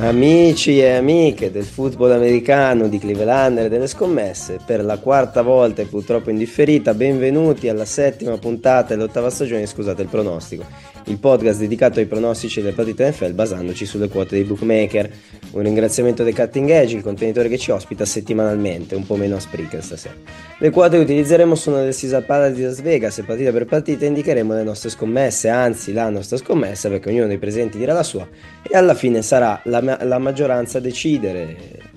Amici e amiche del football americano di Cleveland e delle scommesse, per la quarta volta e purtroppo indifferita, benvenuti alla settima puntata dell'ottava stagione, scusate il pronostico il podcast dedicato ai pronostici delle partite NFL basandoci sulle quote dei bookmaker. Un ringraziamento del Cutting Edge, il contenitore che ci ospita settimanalmente, un po' meno a Spreaker stasera. Le quote che utilizzeremo sono del Caesar Palace di Las Vegas e partita per partita indicheremo le nostre scommesse, anzi la nostra scommessa perché ognuno dei presenti dirà la sua e alla fine sarà la, ma- la maggioranza a decidere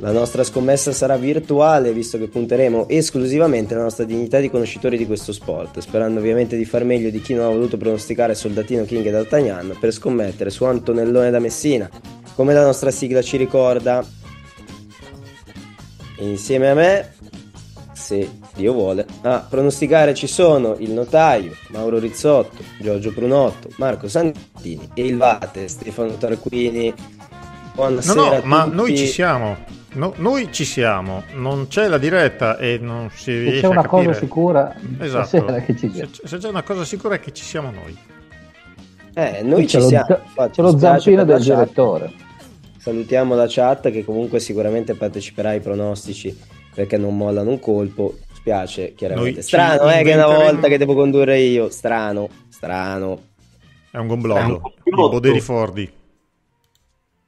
la nostra scommessa sarà virtuale visto che punteremo esclusivamente alla nostra dignità di conoscitori di questo sport, sperando ovviamente di far meglio di chi non ha voluto pronosticare Soldatino King e D'Artagnan per scommettere su Antonellone da Messina. Come la nostra sigla ci ricorda, insieme a me, se Dio vuole, a pronosticare ci sono il notaio Mauro Rizzotto, Giorgio Prunotto, Marco Santini e il Vate Stefano Tarquini. Buonasera no, no, ma noi ci siamo. No, noi ci siamo, non c'è la diretta e non si se riesce a capire. C'è una cosa sicura esatto. che ci se, se c'è una cosa sicura è che ci siamo noi. Eh, noi ci c'è siamo. Lo, c'è lo zampino del direttore. Salutiamo la chat che comunque sicuramente parteciperà ai pronostici perché non mollano un colpo. Spiace, chiaramente. Noi strano, eh, che una volta che devo condurre io. Strano, strano. È un gomblotto. È un gomblotto. Di Fordi.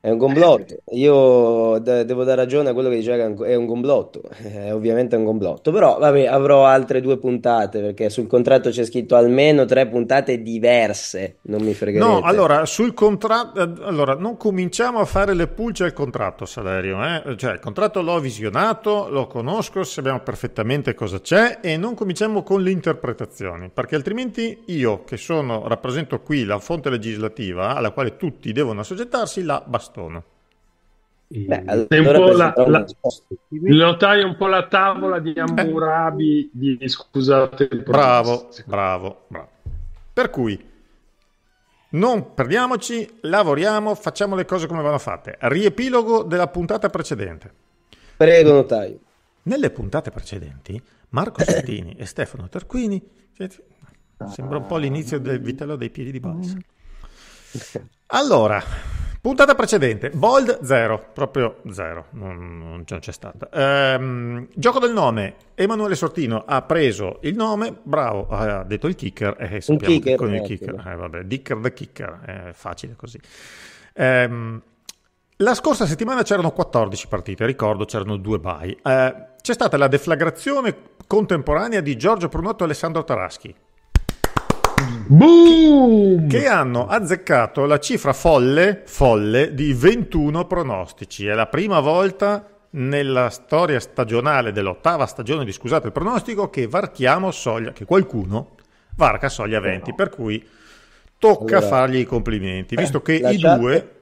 È un complotto. Io de- devo dare ragione a quello che diceva che è un complotto. È ovviamente un complotto. Però vabbè, avrò altre due puntate perché sul contratto c'è scritto almeno tre puntate diverse. Non mi fregherete. No, allora, sul contratto... Eh, allora, non cominciamo a fare le pulce al contratto, Salario. Eh? Cioè, il contratto l'ho visionato, lo conosco, sappiamo perfettamente cosa c'è e non cominciamo con le interpretazioni. Perché altrimenti io, che sono, rappresento qui la fonte legislativa alla quale tutti devono assoggettarsi, la bastante bastone. Beh, allora la, la, notai un po' la tavola di Amurabi eh. di, scusate bravo, bravo, bravo per cui non perdiamoci lavoriamo facciamo le cose come vanno fatte riepilogo della puntata precedente prego notai nelle puntate precedenti Marco Sottini e Stefano Tarquini sembra un po' l'inizio del vitello dei piedi di balsa allora Puntata precedente, Bold 0, proprio 0, non, non, c'è stata. Ehm, gioco del nome, Emanuele Sortino ha preso il nome, bravo, ha detto il kicker, eh, il kicker, con il eh, kicker, eh, vabbè, Dicker the Kicker, è facile così. Ehm, la scorsa settimana c'erano 14 partite, ricordo c'erano due bye. Eh, c'è stata la deflagrazione contemporanea di Giorgio Prunotto e Alessandro Taraschi, Boom! Che hanno azzeccato la cifra folle, folle di 21 pronostici. È la prima volta nella storia stagionale dell'ottava stagione di Scusate il pronostico che varchiamo soglia, che qualcuno varca soglia 20, no. per cui tocca allora, fargli i complimenti, visto eh, che eh, i lasciate, due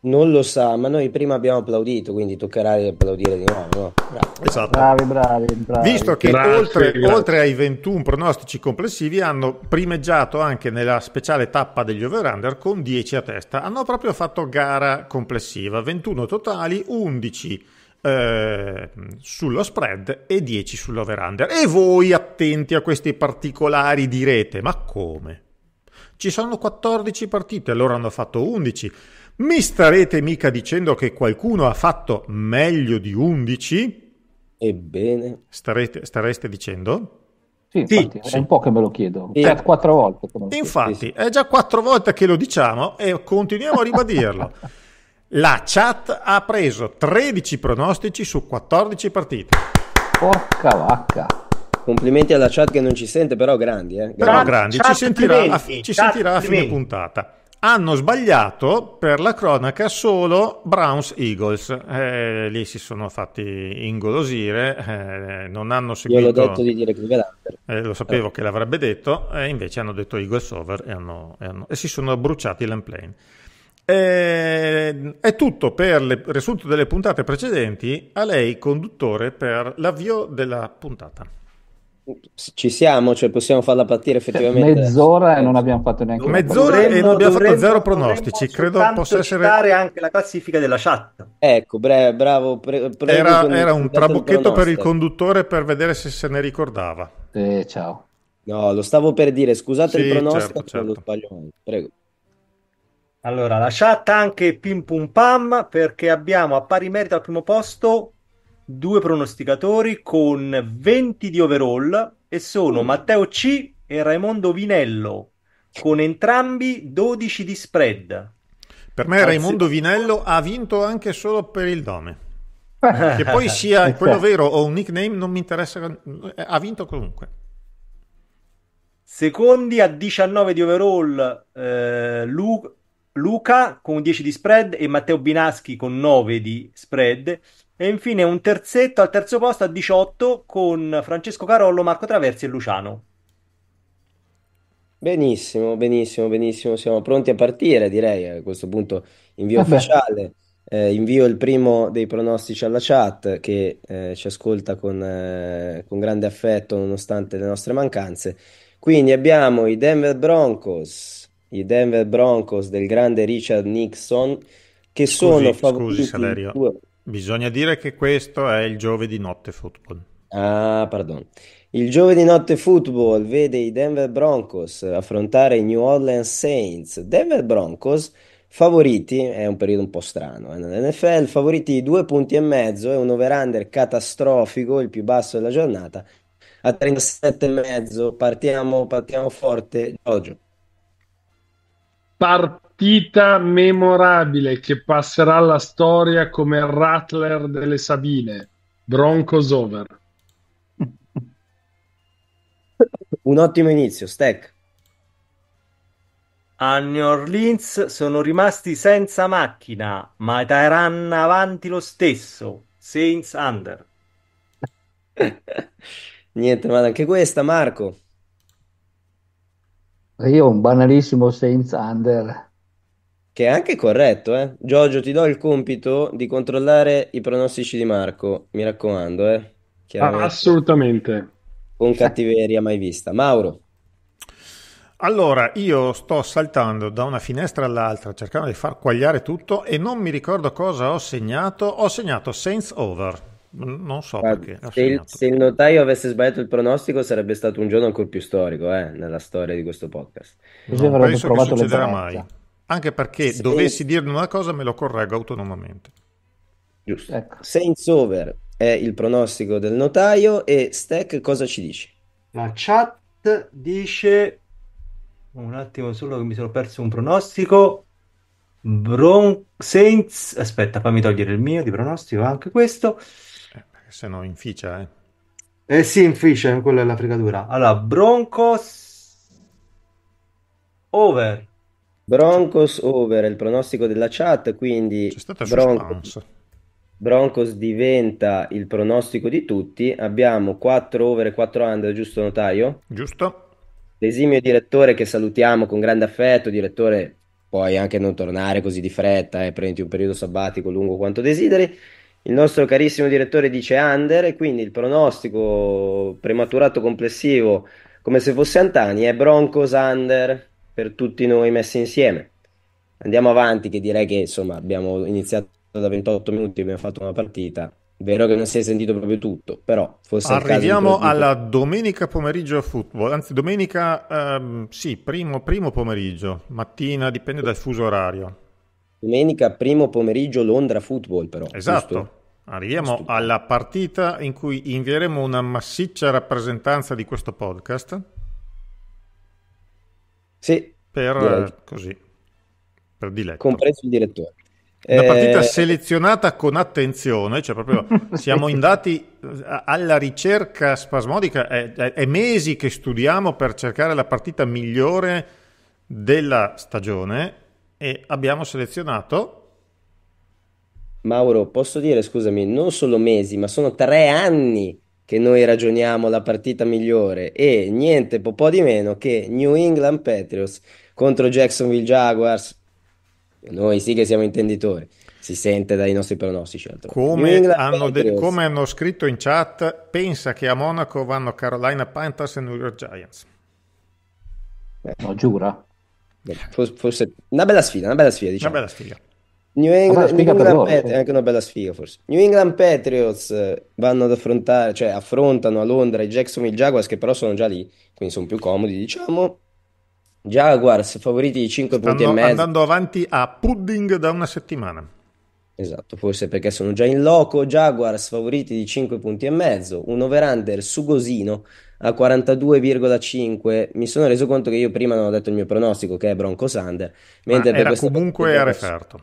non lo sa, ma noi prima abbiamo applaudito, quindi toccherà applaudire di nuovo. No? Bravi. Esatto. Bravi, bravi, bravi, Visto che grazie, oltre, grazie. oltre, ai 21 pronostici complessivi hanno primeggiato anche nella speciale tappa degli over-under con 10 a testa. Hanno proprio fatto gara complessiva, 21 totali, 11 eh, sullo spread e 10 sull'over-under. E voi attenti a questi particolari direte, ma come? Ci sono 14 partite, loro hanno fatto 11 mi starete mica dicendo che qualcuno ha fatto meglio di 11? Ebbene. Starete, stareste dicendo? Sì, infatti, sì, è un po' che me lo chiedo, e... Cioè, quattro volte. infatti, sì, è già quattro volte che lo diciamo e continuiamo a ribadirlo. La chat ha preso 13 pronostici su 14 partite. Porca vacca. Complimenti alla chat che non ci sente, però grandi. Eh? Però grandi, ci sentirà, a, ci sentirà a fine puntata hanno sbagliato per la cronaca solo Browns Eagles. Eh, lì si sono fatti ingolosire, eh, non hanno seguito. Io l'ho detto di dire Greg eh, lo sapevo che l'avrebbe detto, e invece hanno detto Eagles over e, hanno, e, hanno, e si sono bruciati l'unplane. Eh, è tutto per il risultato delle puntate precedenti. A lei, conduttore, per l'avvio della puntata ci siamo, cioè possiamo farla partire cioè, effettivamente. Mezz'ora e non abbiamo fatto neanche mezz'ora e non abbiamo dovremmo, fatto zero pronostici. Credo possa essere anche la classifica della chat. Ecco, bre- bravo. Pre- pre- era, era un trabocchetto per il conduttore per vedere se se ne ricordava. Eh, ciao. No, lo stavo per dire. Scusate sì, il pronostico, certo, certo. lo sbaglio. Prego. Allora, la chat anche pim pum pam perché abbiamo a pari merito al primo posto due pronosticatori con 20 di overall e sono mm. Matteo C e Raimondo Vinello con entrambi 12 di spread. Per me Raimondo Vinello ha vinto anche solo per il nome. Che poi sia quello vero o un nickname non mi interessa, ha vinto comunque. Secondi a 19 di overall eh, Lu- Luca con 10 di spread e Matteo Binaschi con 9 di spread. E infine un terzetto al terzo posto a 18 con Francesco Carollo, Marco Traversi e Luciano. Benissimo, benissimo, benissimo. Siamo pronti a partire, direi a questo punto invio Vabbè. ufficiale. Eh, invio il primo dei pronostici alla chat che eh, ci ascolta con, eh, con grande affetto nonostante le nostre mancanze. Quindi abbiamo i Denver Broncos, i Denver Broncos del grande Richard Nixon che sono scusi, favoriti scusi, Saverio. Due... Bisogna dire che questo è il giovedì notte football. Ah, pardon. Il giovedì notte football vede i Denver Broncos affrontare i New Orleans Saints. Denver Broncos favoriti, è un periodo un po' strano, eh, nell'NFL, favoriti di due punti e mezzo e un over-under catastrofico, il più basso della giornata, a 37 e mezzo. Partiamo, partiamo forte, Giorgio. Partiamo partita memorabile che passerà alla storia come il Rattler delle Sabine, Broncos over. Un ottimo inizio, Stack. A New Orleans sono rimasti senza macchina, ma Teheran avanti lo stesso. Saints under. Niente, ma anche questa, Marco. Io un banalissimo Saints under. Che è anche corretto, eh. Giorgio, ti do il compito di controllare i pronostici di Marco, mi raccomando, eh. assolutamente. Con cattiveria mai vista. Mauro. Allora, io sto saltando da una finestra all'altra, cercando di far quagliare tutto e non mi ricordo cosa ho segnato. Ho segnato Saints Over. Non so Ma perché. Se il, se il, notaio avesse sbagliato il pronostico, sarebbe stato un giorno ancora più storico eh, nella storia di questo podcast. Non, penso che succederà mai anche perché se... dovessi dirne una cosa me lo correggo autonomamente. Giusto. Ecco. Saints over è il pronostico del notaio e Stack cosa ci dice? La chat dice un attimo solo che mi sono perso un pronostico Bron... Saints aspetta fammi togliere il mio di pronostico anche questo eh, se no inficia eh eh sì inficia quella è la fregatura allora Broncos over Broncos over il pronostico della chat, quindi Broncos, Broncos, diventa il pronostico di tutti. Abbiamo 4 over e 4 under, giusto notaio? Giusto. L'esimio direttore che salutiamo con grande affetto, direttore, puoi anche non tornare così di fretta, eh, prendi un periodo sabbatico lungo quanto desideri. Il nostro carissimo direttore dice under e quindi il pronostico prematurato complessivo, come se fosse Antani, è Broncos under per tutti noi messi insieme. Andiamo avanti, che direi che insomma abbiamo iniziato da 28 minuti, abbiamo fatto una partita. Vero che non si è sentito proprio tutto, però forse Arriviamo alla domenica pomeriggio a football, anzi domenica, ehm, sì, primo, primo pomeriggio, mattina, dipende dal fuso orario. Domenica, primo pomeriggio Londra football però. Esatto. Giusto? Arriviamo giusto. alla partita in cui invieremo una massiccia rappresentanza di questo podcast sì, per, eh, così, per diletto. Compreso il direttore. Una partita eh... selezionata con attenzione, cioè proprio siamo andati eh, alla ricerca spasmodica, è, è, è, mesi che studiamo per cercare la partita migliore della stagione e abbiamo selezionato... Mauro, posso dire, scusami, non solo mesi, ma sono tre anni che noi ragioniamo la partita migliore e niente po', po di meno che New England Patriots contro Jacksonville Jaguars. Noi sì che siamo intenditori, si sente dai nostri pronostici. Come hanno, de- come hanno scritto in chat, pensa che a Monaco vanno Carolina Panthers e New York Giants. Eh, no, giura? Forse, forse una bella sfida, una bella sfida, diciamo. Una bella sfida. New, England, New England Patriots, è anche una bella sfiga forse. New England Patriots eh, vanno ad affrontare, cioè affrontano a Londra i Jacksonville Jaguars che però sono già lì, quindi sono più comodi, diciamo. Jaguars favoriti di 5 punti e mezzo. andando avanti a pudding da una settimana. Esatto, forse perché sono già in loco. Jaguars favoriti di 5 punti e mezzo, un over-under sugosino a 42,5. Mi sono reso conto che io prima non ho detto il mio pronostico, che è Broncos under. Mentre Ma per era comunque referto.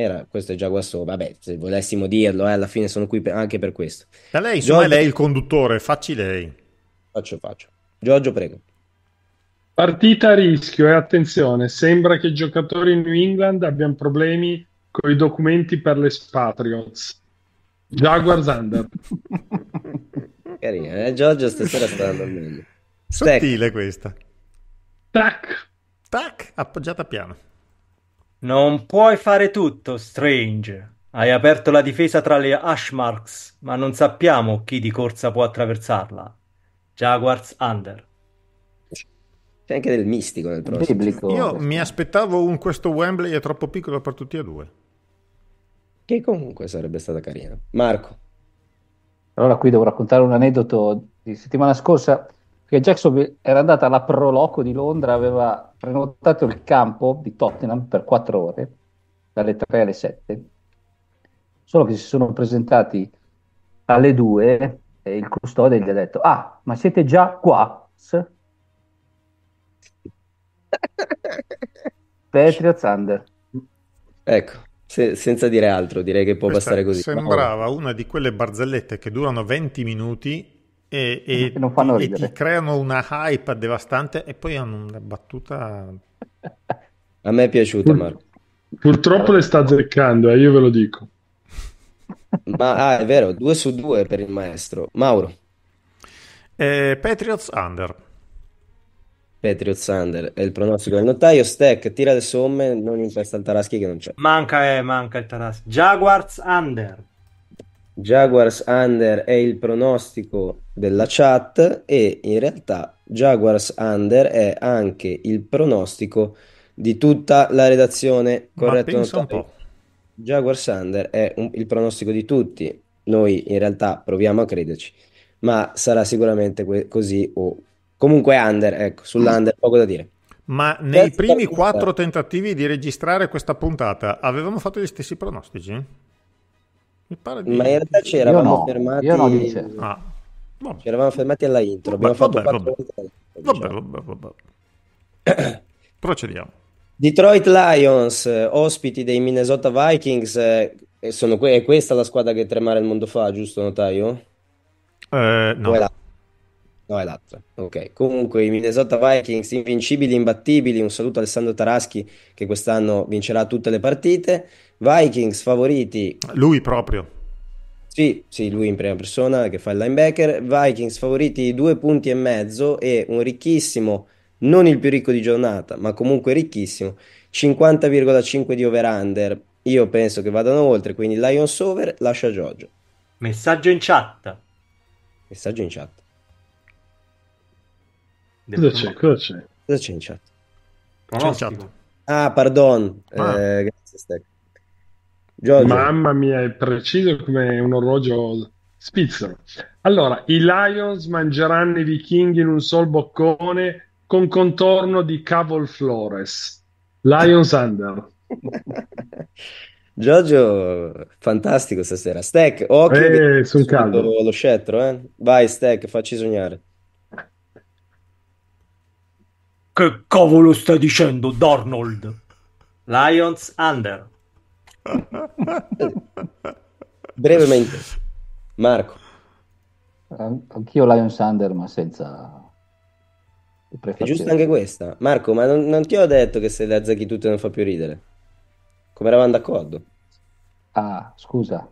Era, questo è già qua Vabbè, se volessimo dirlo, eh, alla fine sono qui per, anche per questo. Da lei, insomma, Giorgio... lei il conduttore, facci lei. Faccio, faccio. Giorgio, prego. Partita a rischio e eh, attenzione, sembra che i giocatori in New England abbiano problemi con i documenti per le Patriots. Jaguars under. Carina, eh? Giorgio stasera sta andando Sottile questa. Tac. Tac, appoggiata piano. Non puoi fare tutto, Strange. Hai aperto la difesa tra le Ashmarks, ma non sappiamo chi di corsa può attraversarla. Jaguars under. C'è anche del mistico nel prossimo. Biblico. Io mi aspettavo un questo Wembley è troppo piccolo per tutti e due. Che comunque sarebbe stata carina. Marco. Allora qui devo raccontare un aneddoto di settimana scorsa perché Jackson era andata alla Proloco di Londra, aveva prenotato il campo di Tottenham per quattro ore, dalle 3 alle 7, solo che si sono presentati alle 2 e il custode gli ha detto, ah, ma siete già qua? Patriot Thunder. Ecco, se, senza dire altro, direi che può Questa bastare così. Sembrava una di quelle barzellette che durano 20 minuti e, e, non fanno e, ti creano una hype devastante e poi hanno una battuta... A me è piaciuta, Marco. Purtroppo le sta azzeccando, eh, io ve lo dico. Ma ah, è vero, 2 su 2 per il maestro. Mauro. Eh, Patriots Under. Patriots Under è il pronostico del notaio. Stack tira le somme, non in testa al Taraschi che non c'è. Manca, eh, manca il Taraschi. Jaguars Under. Jaguars under è il pronostico della chat e in realtà Jaguars under è anche il pronostico di tutta la redazione. Corretto? Ma pensa un po'. Jaguars under è un, il pronostico di tutti. Noi in realtà proviamo a crederci, ma sarà sicuramente que- così o comunque under, ecco, sull'under poco da dire. Ma nei Terza primi quattro tentativi di registrare questa puntata avevamo fatto gli stessi pronostici? Mi pare di... Ma in realtà ci eravamo no. fermati. Io no, dice. Ah. Ci eravamo fermati alla intro. Vabbè, Abbiamo vabbè, fatto vabbè. diciamo. vabbè, vabbè, vabbè. Procediamo. Detroit Lions, eh, ospiti dei Minnesota Vikings, eh, sono que- è questa la squadra che tremare il mondo fa, giusto notaio? Eh, no. Voilà. No, è l'altra. Ok. Comunque i Minnesota Vikings invincibili, imbattibili. Un saluto a Alessandro Taraschi che quest'anno vincerà tutte le partite. Vikings favoriti. Lui proprio. Sì, sì, lui in prima persona che fa il linebacker. Vikings favoriti due punti e mezzo e un ricchissimo, non il più ricco di giornata, ma comunque ricchissimo, 50,5 di over-under. Io penso che vadano oltre, quindi Lions over, lascia Giorgio. Messaggio in chat. Messaggio in chat. Cosa c'è? Cosa c'è? Cosa c'è in chat? Pronostico. Ah, pardon. Ah. Eh, grazie, Stack. Giorgio. Mamma mia, è preciso come un orologio spizzero. Allora, i Lions mangeranno i vichinghi in un sol boccone con contorno di Cavol Flores. Lions under. Giorgio, fantastico stasera. Stack, occhio. Eh, sul caldo. Lo scettro, eh. Vai, Stack, facci sognare. Che cavolo stai dicendo, Darnold? Lions Under. Brevemente, Marco. Anch'io Lions Under, ma senza... È giusto anche questa. Marco, ma non, non ti ho detto che se le azzecchi tutte non fa più ridere. Come eravamo d'accordo? Ah, scusa.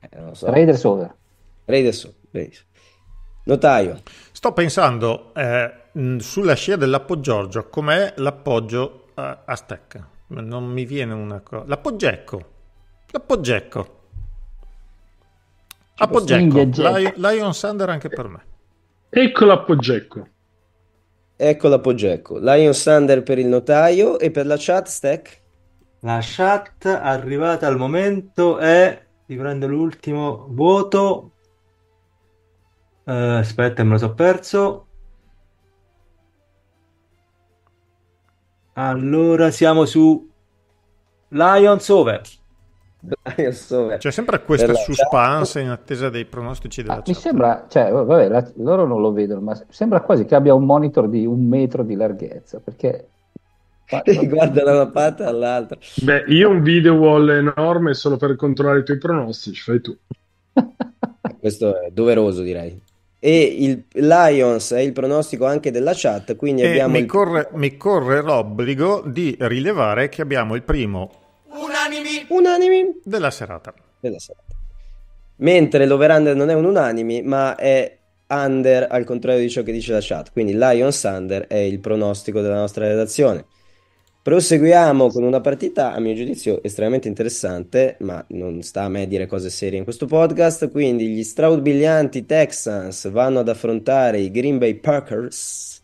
Eh, non so. Raiders over. Raiders over. Notaio. Sto pensando... Eh Mm, sulla scia dell'appoggio, com'è l'appoggio a, a stecca? Non mi viene una cosa. L'appoggecco. L'appoggecco. Appoggecco. Lion, Lion anche per me. Ecco l'appoggecco. Ecco l'appoggecco. Lion Thunder per il notaio e per la chat stack. La chat arrivata al momento è... Vi prendo l'ultimo voto. Uh, aspetta, me lo so perso. Allora siamo su Lions Over. Lions over. C'è sempre questa la... suspense in attesa dei pronostici della ah, Mi sembra, cioè, vabbè, la, loro non lo vedono, ma sembra quasi che abbia un monitor di un metro di larghezza, perché guarda da una parte all'altra. Beh, io un video wall enorme solo per controllare i tuoi pronostici, fai tu. Questo è doveroso, direi e il Lions è il pronostico anche della chat, quindi e abbiamo... Mi, il... corre, mi corre l'obbligo di rilevare che abbiamo il primo unanimi, unanimi della serata. Della serata. Mentre l'overhand non è un unanimi, ma è under al contrario di ciò che dice la chat, quindi Lions under è il pronostico della nostra redazione. Proseguiamo con una partita, a mio giudizio, estremamente interessante, ma non sta a me dire cose serie in questo podcast. Quindi gli straubiglianti Texans vanno ad affrontare i Green Bay Packers.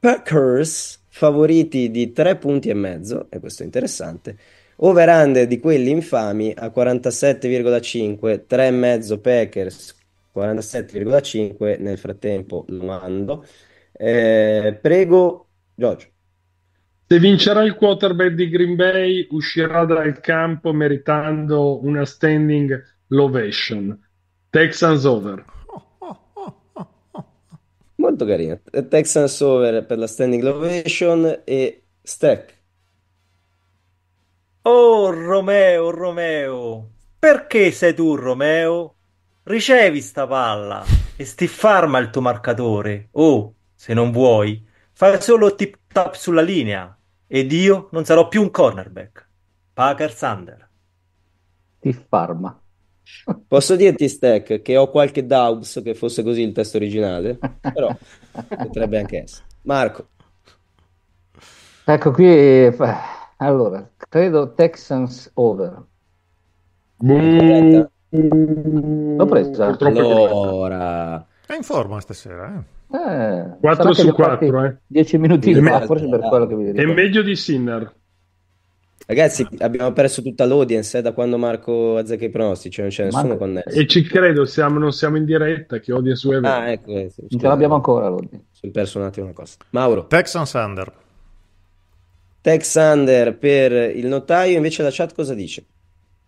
Packers favoriti di 3 punti e mezzo, e questo è interessante. Over-under di quelli infami a 47,5, 3,5 Packers, 47,5 nel frattempo lo mando. Eh, prego, Giorgio. Se vincerà il quarterback di Green Bay, uscirà dal campo meritando una standing ovation. Texans over. Molto carino. Texans over per la standing ovation e stack. Oh Romeo, Romeo, perché sei tu Romeo? Ricevi sta palla e stiffarma il tuo marcatore. Oh, se non vuoi, fai solo tip tap sulla linea ed io non sarò più un cornerback. Packer Sander. Ti farma. Posso dirti, Stack, che ho qualche doubts che fosse così il testo originale, però potrebbe anche essere. Marco. Ecco qui, eh, allora, credo Texans over. Mm. L'ho presa. Allora. È in forma stasera, eh. 4 eh, su 4, eh. 10 minuti fa, forse per quello che mi dico. È meglio di Sinner. Ragazzi, abbiamo perso tutta l'audience eh, da quando Marco azzecca i pronostici, non c'è nessuno Manco. connesso. E ci credo, siamo, non siamo in diretta, che odia su Ever. Ah, ecco, eh, sì, non ce l'abbiamo ancora l'audience. Sono perso un attimo una cosa. Mauro. Texan Under. Tex per il notaio, invece la chat cosa dice?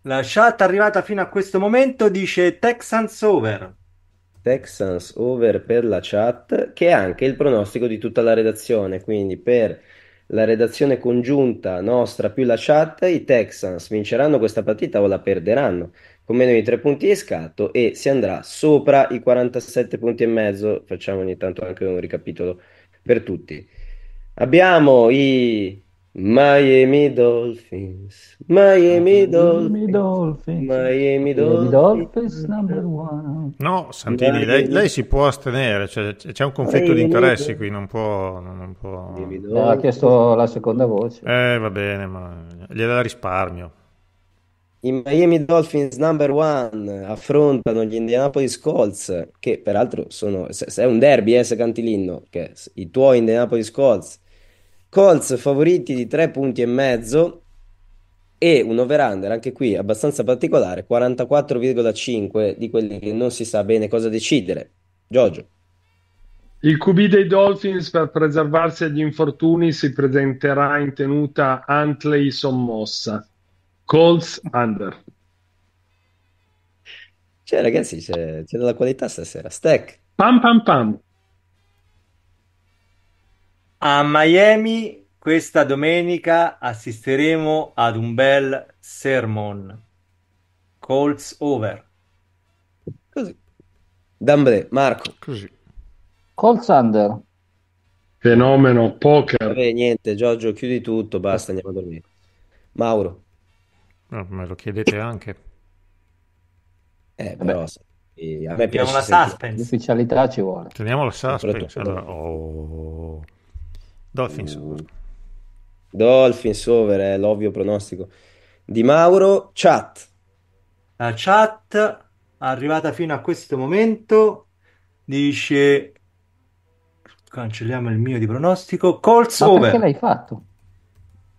La chat arrivata fino a questo momento dice Texans Over. Texans over per la chat, che è anche il pronostico di tutta la redazione, quindi per la redazione congiunta nostra più la chat, i Texans vinceranno questa partita o la perderanno con meno di tre punti di scatto e si andrà sopra i 47 punti e mezzo, facciamo ogni tanto anche un ricapitolo per tutti. Abbiamo i Miami Dolphins, Miami Dolphins, Dolphins. Miami Dolphins, Dolphins number one. No, Santini, lei, lei, si può astenere, cioè, c'è un conflitto di interessi qui, non può... Non può... No, eh, ha chiesto la seconda voce. Eh, va bene, ma gliela risparmio. I Miami Dolphins number one affrontano gli Indianapolis Colts, che peraltro sono... Se, è un derby, eh, Secantilino, che i tuoi Indianapolis Colts Colts favoriti di 3 punti e mezzo e un over-under anche qui abbastanza particolare, 44,5 di quelli che non si sa bene cosa decidere. Giorgio. Il QB dei Dolphins per preservarsi dagli infortuni si presenterà in tenuta Huntley sommossa. Colts under. Cioè ragazzi c'è, c'è della qualità stasera. Stack. Pam pam pam. A Miami questa domenica assisteremo ad un bel sermon. Colts over. Così. D'Ambre, Marco. Così. Colts under. Fenomeno poker. Vabbè, niente, Giorgio, chiudi tutto, basta, andiamo a dormire. Mauro. No, me lo chiedete anche. Eh, però... Eh, a Teniamo la sempre. suspense. L'ufficialità ci vuole. Teniamo la suspense. Allora, oh. Dolphins over. Dolphins over è l'ovvio pronostico. Di Mauro, chat. La chat arrivata fino a questo momento dice cancelliamo il mio di pronostico Colts Ma over. perché l'hai fatto?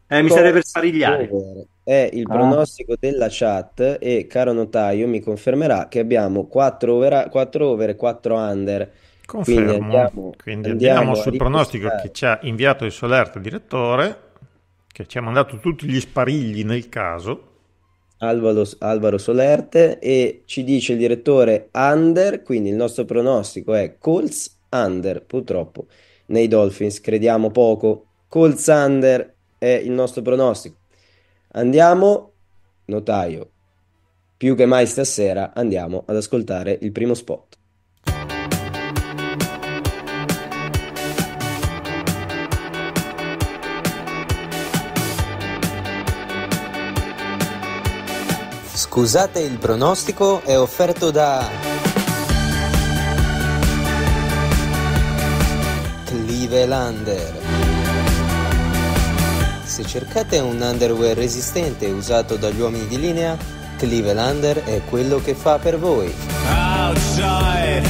Eh, mi serve per sparigliare. Over. È il ah. pronostico della chat e caro notaio mi confermerà che abbiamo 4 over, 4 over e 4 under Confermo. Quindi andiamo, Quindi andiamo, andiamo sul pronostico che ci ha inviato il Solerte direttore, che ci ha mandato tutti gli sparigli nel caso. Alvaro, Alvaro, Solerte e ci dice il direttore under, quindi il nostro pronostico è Colts under, purtroppo nei Dolphins crediamo poco, Colts under è il nostro pronostico. Andiamo, notaio, più che mai stasera andiamo ad ascoltare il primo spot. Scusate il pronostico è offerto da Clevelander. Se cercate un underwear resistente usato dagli uomini di linea, Clevelander è quello che fa per voi. Outside,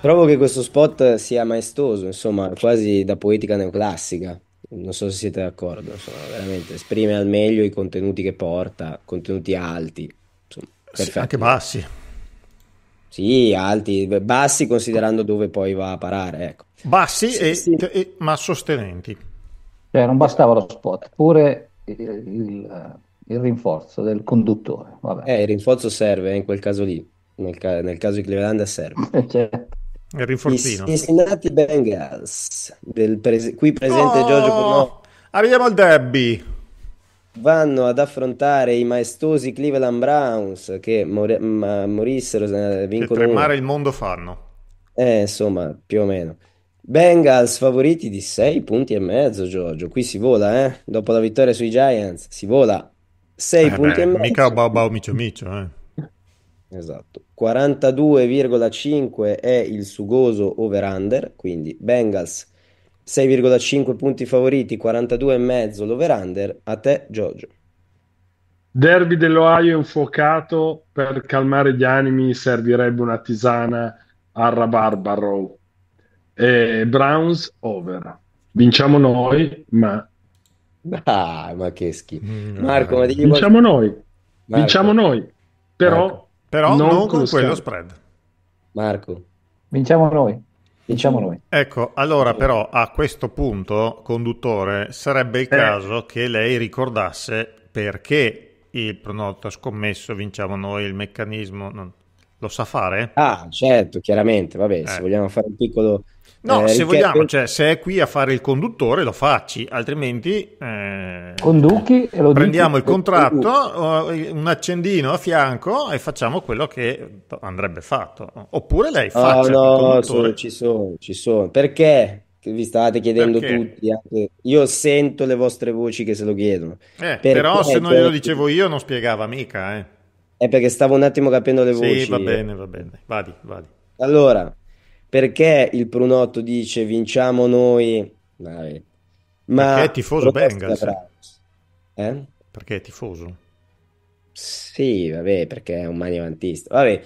Trovo che questo spot sia maestoso, insomma, quasi da poetica neoclassica. Non so se siete d'accordo, insomma, veramente esprime al meglio i contenuti che porta, contenuti alti, insomma, sì, anche bassi. Sì, alti, bassi considerando dove poi va a parare, ecco. Bassi sì, e, sì. E, ma sostenenti. Cioè, non bastava lo spot, pure il, il, il rinforzo del conduttore. Vabbè. Eh, il rinforzo serve eh, in quel caso lì, nel, nel caso di Cleveland serve. certo. Il rinforzino. I Cincinnati Bengals, pres- qui presente oh! Giorgio. No. Arriviamo al Debbie vanno ad affrontare i maestosi Cleveland Browns che mor- ma- morissero vincono che tremare uno. il mondo fanno eh, insomma più o meno Bengals favoriti di 6 punti e mezzo Giorgio qui si vola eh dopo la vittoria sui Giants si vola 6 eh punti beh, e mezzo mica Bau Bau Micio Micio eh. esatto 42,5 è il sugoso over-under, quindi Bengals 6,5 punti favoriti, 42,5 l'over-under. A te Giorgio. Derby dell'Ohio infuocato, per calmare gli animi servirebbe una tisana a Rabarbaro. E Browns over. Vinciamo noi, ma... Ah, ma che schifo. Mm, Marco, ma digli Vinciamo qualcosa... noi. Marco. Vinciamo noi. Però... Marco però non, non con, quello spread. Marco. Vinciamo noi. Diciamo noi. Ecco, allora però a questo punto, conduttore, sarebbe il eh. caso che lei ricordasse perché il pronotto scommesso vinciamo noi, il meccanismo... Non... Lo sa fare? Ah, certo, chiaramente, vabbè, eh. se vogliamo fare un piccolo... No, eh, se richetto... vogliamo, cioè, se è qui a fare il conduttore lo facci, altrimenti... Eh, Conduchi e lo Prendiamo dico. il contratto, un accendino a fianco e facciamo quello che andrebbe fatto. Oppure lei fa... No, no, sono, ci sono, ci sono. Perché? vi stavate chiedendo perché? tutti. Anche. Io sento le vostre voci che se lo chiedono. Eh, però se non glielo dicevo io non spiegava mica, eh. È perché stavo un attimo capendo le voci. Sì, va bene, va bene. Vadi, vadi. Allora, perché il Prunotto dice vinciamo noi? Dai. Ma perché è tifoso Bengals. Eh? Perché è tifoso? Sì, vabbè, perché è un maniavantista. Vabbè,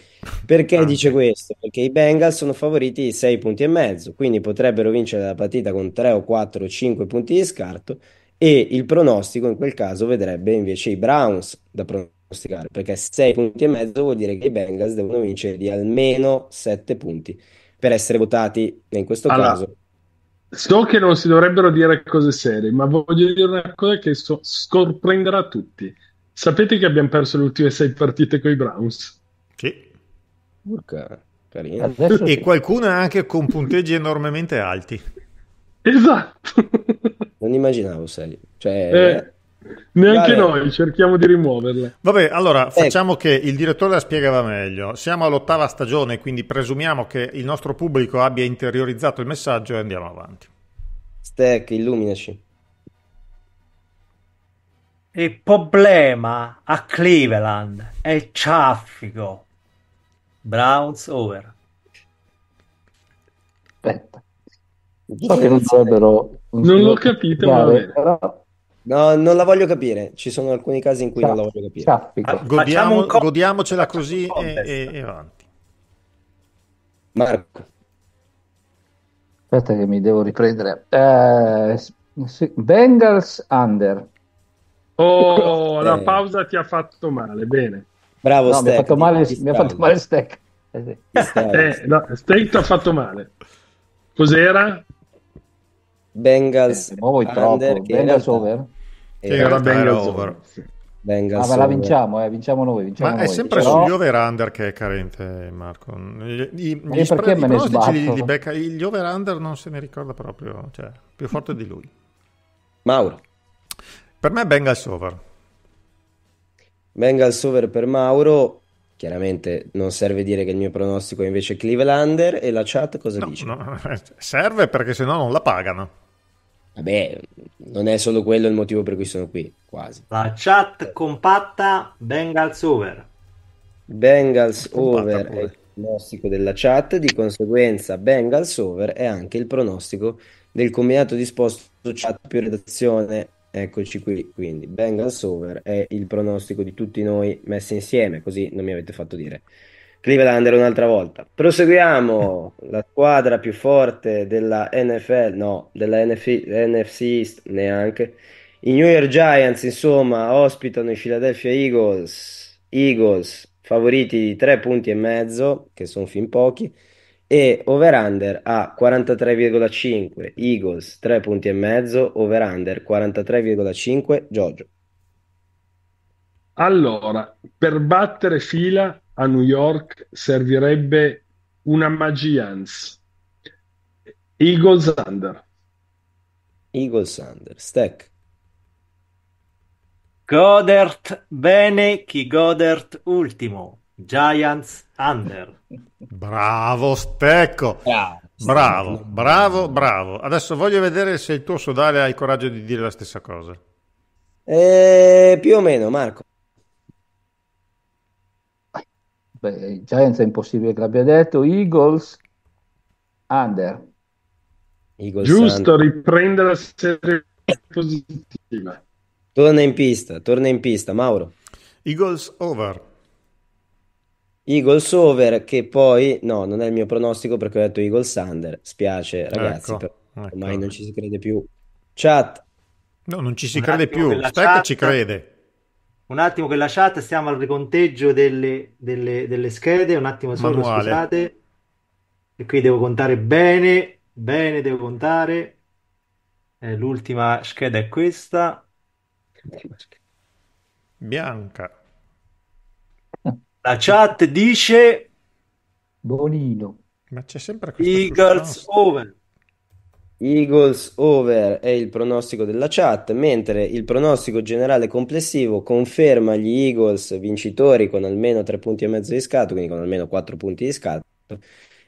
perché ah. dice questo? Perché i Bengals sono favoriti di 6 punti e mezzo, quindi potrebbero vincere la partita con 3 o 4 o 5 punti di scarto e il pronostico in quel caso vedrebbe invece i Browns da pronostico pronosticare, perché 6 punti e mezzo vuol dire che i Bengals devono vincere di almeno 7 punti per essere votati in questo allora, caso. So che non si dovrebbero dire cose serie, ma voglio dire una cosa che so- sorprenderà tutti. Sapete che abbiamo perso le ultime sei partite con i Browns? Sì. Urca, carina. Adesso e sì. qualcuna anche con punteggi enormemente alti. Esatto. Non immaginavo, sai. Cioè, eh. Neanche Vabbè. noi cerchiamo di rimuoverle. Vabbè, allora eh. facciamo ecco. che il direttore la spiegava meglio. Siamo all'ottava stagione, quindi presumiamo che il nostro pubblico abbia interiorizzato il messaggio e andiamo avanti. Stack, illuminaci. Il problema a Cleveland è il traffico. Browns over. Aspetta. So che non sarebbero... Non l'ho capito, ma... Però No, non la voglio capire. Ci sono alcuni casi in cui Saffico. non la voglio capire. Saffico. Godiamo, co- godiamocela così e, e, e avanti. Marco. Aspetta che mi devo riprendere. Eh, Bengals under. Oh, la eh. pausa ti ha fatto male, bene. Bravo, no, Stack. Mi ha fatto male, mi ha fatto male Stack. Eh, eh, no, Steak ti ha fatto male. Cos'era? Bengals eh, under, che Bengals era... over? Che era, era Bengals over. over. Bengals ah, ma la vinciamo, eh, vinciamo noi. Vinciamo ma noi. è sempre Però... sugli over-under che è carente, Marco. I, i, gli, eh, spra- me gli, gli, becca, gli over-under non se ne ricorda proprio, cioè, più forte di lui. Mauro. Per me Bengals over. Bengals over per Mauro, Chiaramente non serve dire che il mio pronostico è invece Clevelander e la chat cosa no, dice? No, serve perché sennò non la pagano. Vabbè, non è solo quello il motivo per cui sono qui, quasi. La chat compatta Bengals over. Bengals over pure. è il pronostico della chat, di conseguenza Bengals over è anche il pronostico del combinato disposto chat più redazione Eccoci qui, quindi Bengals over è il pronostico di tutti noi messi insieme, così non mi avete fatto dire. Cleveland un'altra volta. Proseguiamo, la squadra più forte della NFL, no, della NF, NFC East neanche. I New York Giants, insomma, ospitano i Philadelphia Eagles. Eagles favoriti di tre punti e mezzo, che sono fin pochi e over-under a 43,5 Eagles 3 punti e mezzo, over-under 43,5 Giorgio. Allora, per battere fila a New York servirebbe una magia. Eagles under. Eagles under. Stack. Godert bene, chi Godert ultimo. Giants Under. Bravo Stecco. Bravo, bravo, bravo, Adesso voglio vedere se il tuo sodale ha il coraggio di dire la stessa cosa. Eh, più o meno, Marco. Beh, Giants è impossibile che l'abbia detto. Eagles Under. Eagles Giusto, under. riprende la serie positiva. Torna in pista, torna in pista, Mauro. Eagles over. Eagles over che poi, no, non è il mio pronostico perché ho detto Eagles under, spiace ecco, ragazzi, ecco, ormai ecco. non ci si crede più. Chat. No, non ci si un crede più, aspetta chat... ci crede. Un attimo quella chat, stiamo al riconteggio delle, delle, delle schede, un attimo solo, Manuale. scusate. E qui devo contare bene, bene devo contare. Eh, l'ultima scheda è questa. Bianca. La chat dice Bonino. Ma c'è sempre questo Eagles over. Eagles over è il pronostico della chat, mentre il pronostico generale complessivo conferma gli Eagles vincitori con almeno 3 punti e mezzo di scatto, quindi con almeno 4 punti di scatto,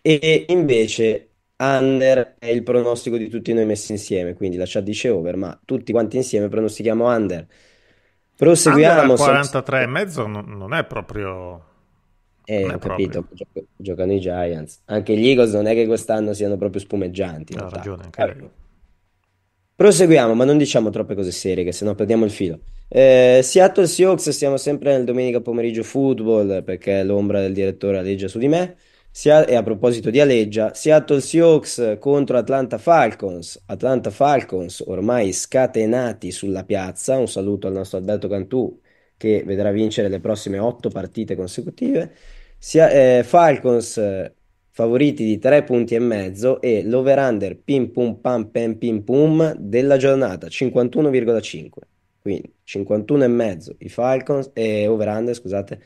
e invece under è il pronostico di tutti noi messi insieme, quindi la chat dice over, ma tutti quanti insieme pronostichiamo under. Proseguiamo. 43 e mezzo non è proprio... Eh, ho capito, proprio. giocano i Giants. Anche gli Eagles non è che quest'anno siano proprio spumeggianti. Ha ragione, anche lei. Proseguiamo, ma non diciamo troppe cose serie, che sennò perdiamo il filo. Eh, Seattle Seahawks, siamo sempre nel domenica pomeriggio football, perché l'ombra del direttore alleggia su di me sia, e a proposito di Aleggia, Seattle Seahawks contro Atlanta Falcons. Atlanta Falcons ormai scatenati sulla piazza. Un saluto al nostro Alberto Cantù che vedrà vincere le prossime otto partite consecutive. Sia, eh, Falcons eh, favoriti di tre punti e mezzo e l'over-under pim pum pam pam pim pum della giornata 51,5. Quindi 51 e mezzo i Falcons e eh, over-under, scusate,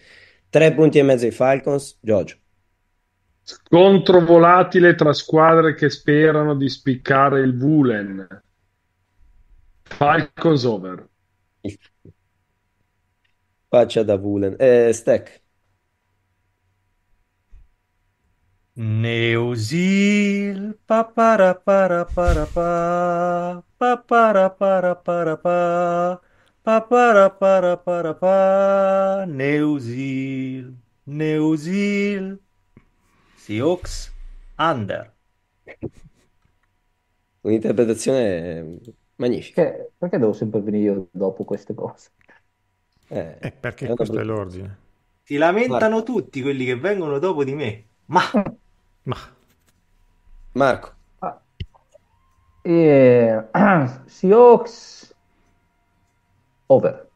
tre punti e mezzo i Falcons. Giorgio. Scontro volatile tra squadre che sperano di spiccare il Vulen. Falcons over. Faccia da Vulen. Eh, stack. Neusil papara para para pa papara para para pa papara para para pa Neusil Neusil Seahawks under. Un'interpretazione eh, magnifica. Perché, perché, devo sempre venire io dopo queste cose? Eh, eh perché è questo brutta. è l'ordine. Si lamentano Marco. tutti quelli che vengono dopo di me. Ma, ma. Marco. Ah. Eh, Seahawks over.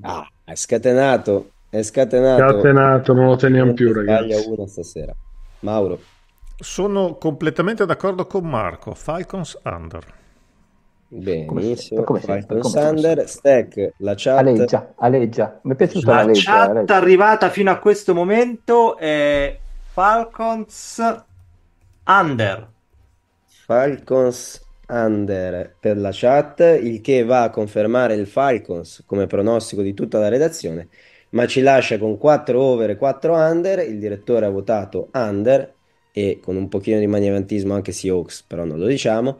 Ah, è scatenato. È scatenato. Scatenato, non lo teniamo più, ragazzi. Uno stasera. Mauro. Sono completamente d'accordo con Marco, Falcons Under. Benissimo, come, come Falcons come Under, Stack, la chat. Aleggia, aleggia, mi è piaciuta la, la legge, chat aleggia. arrivata fino a questo momento è Falcons Under. Falcons Under per la chat, il che va a confermare il Falcons come pronostico di tutta la redazione ma ci lascia con 4 over e 4 under, il direttore ha votato under e con un pochino di maniavantismo anche Seahawks, però non lo diciamo.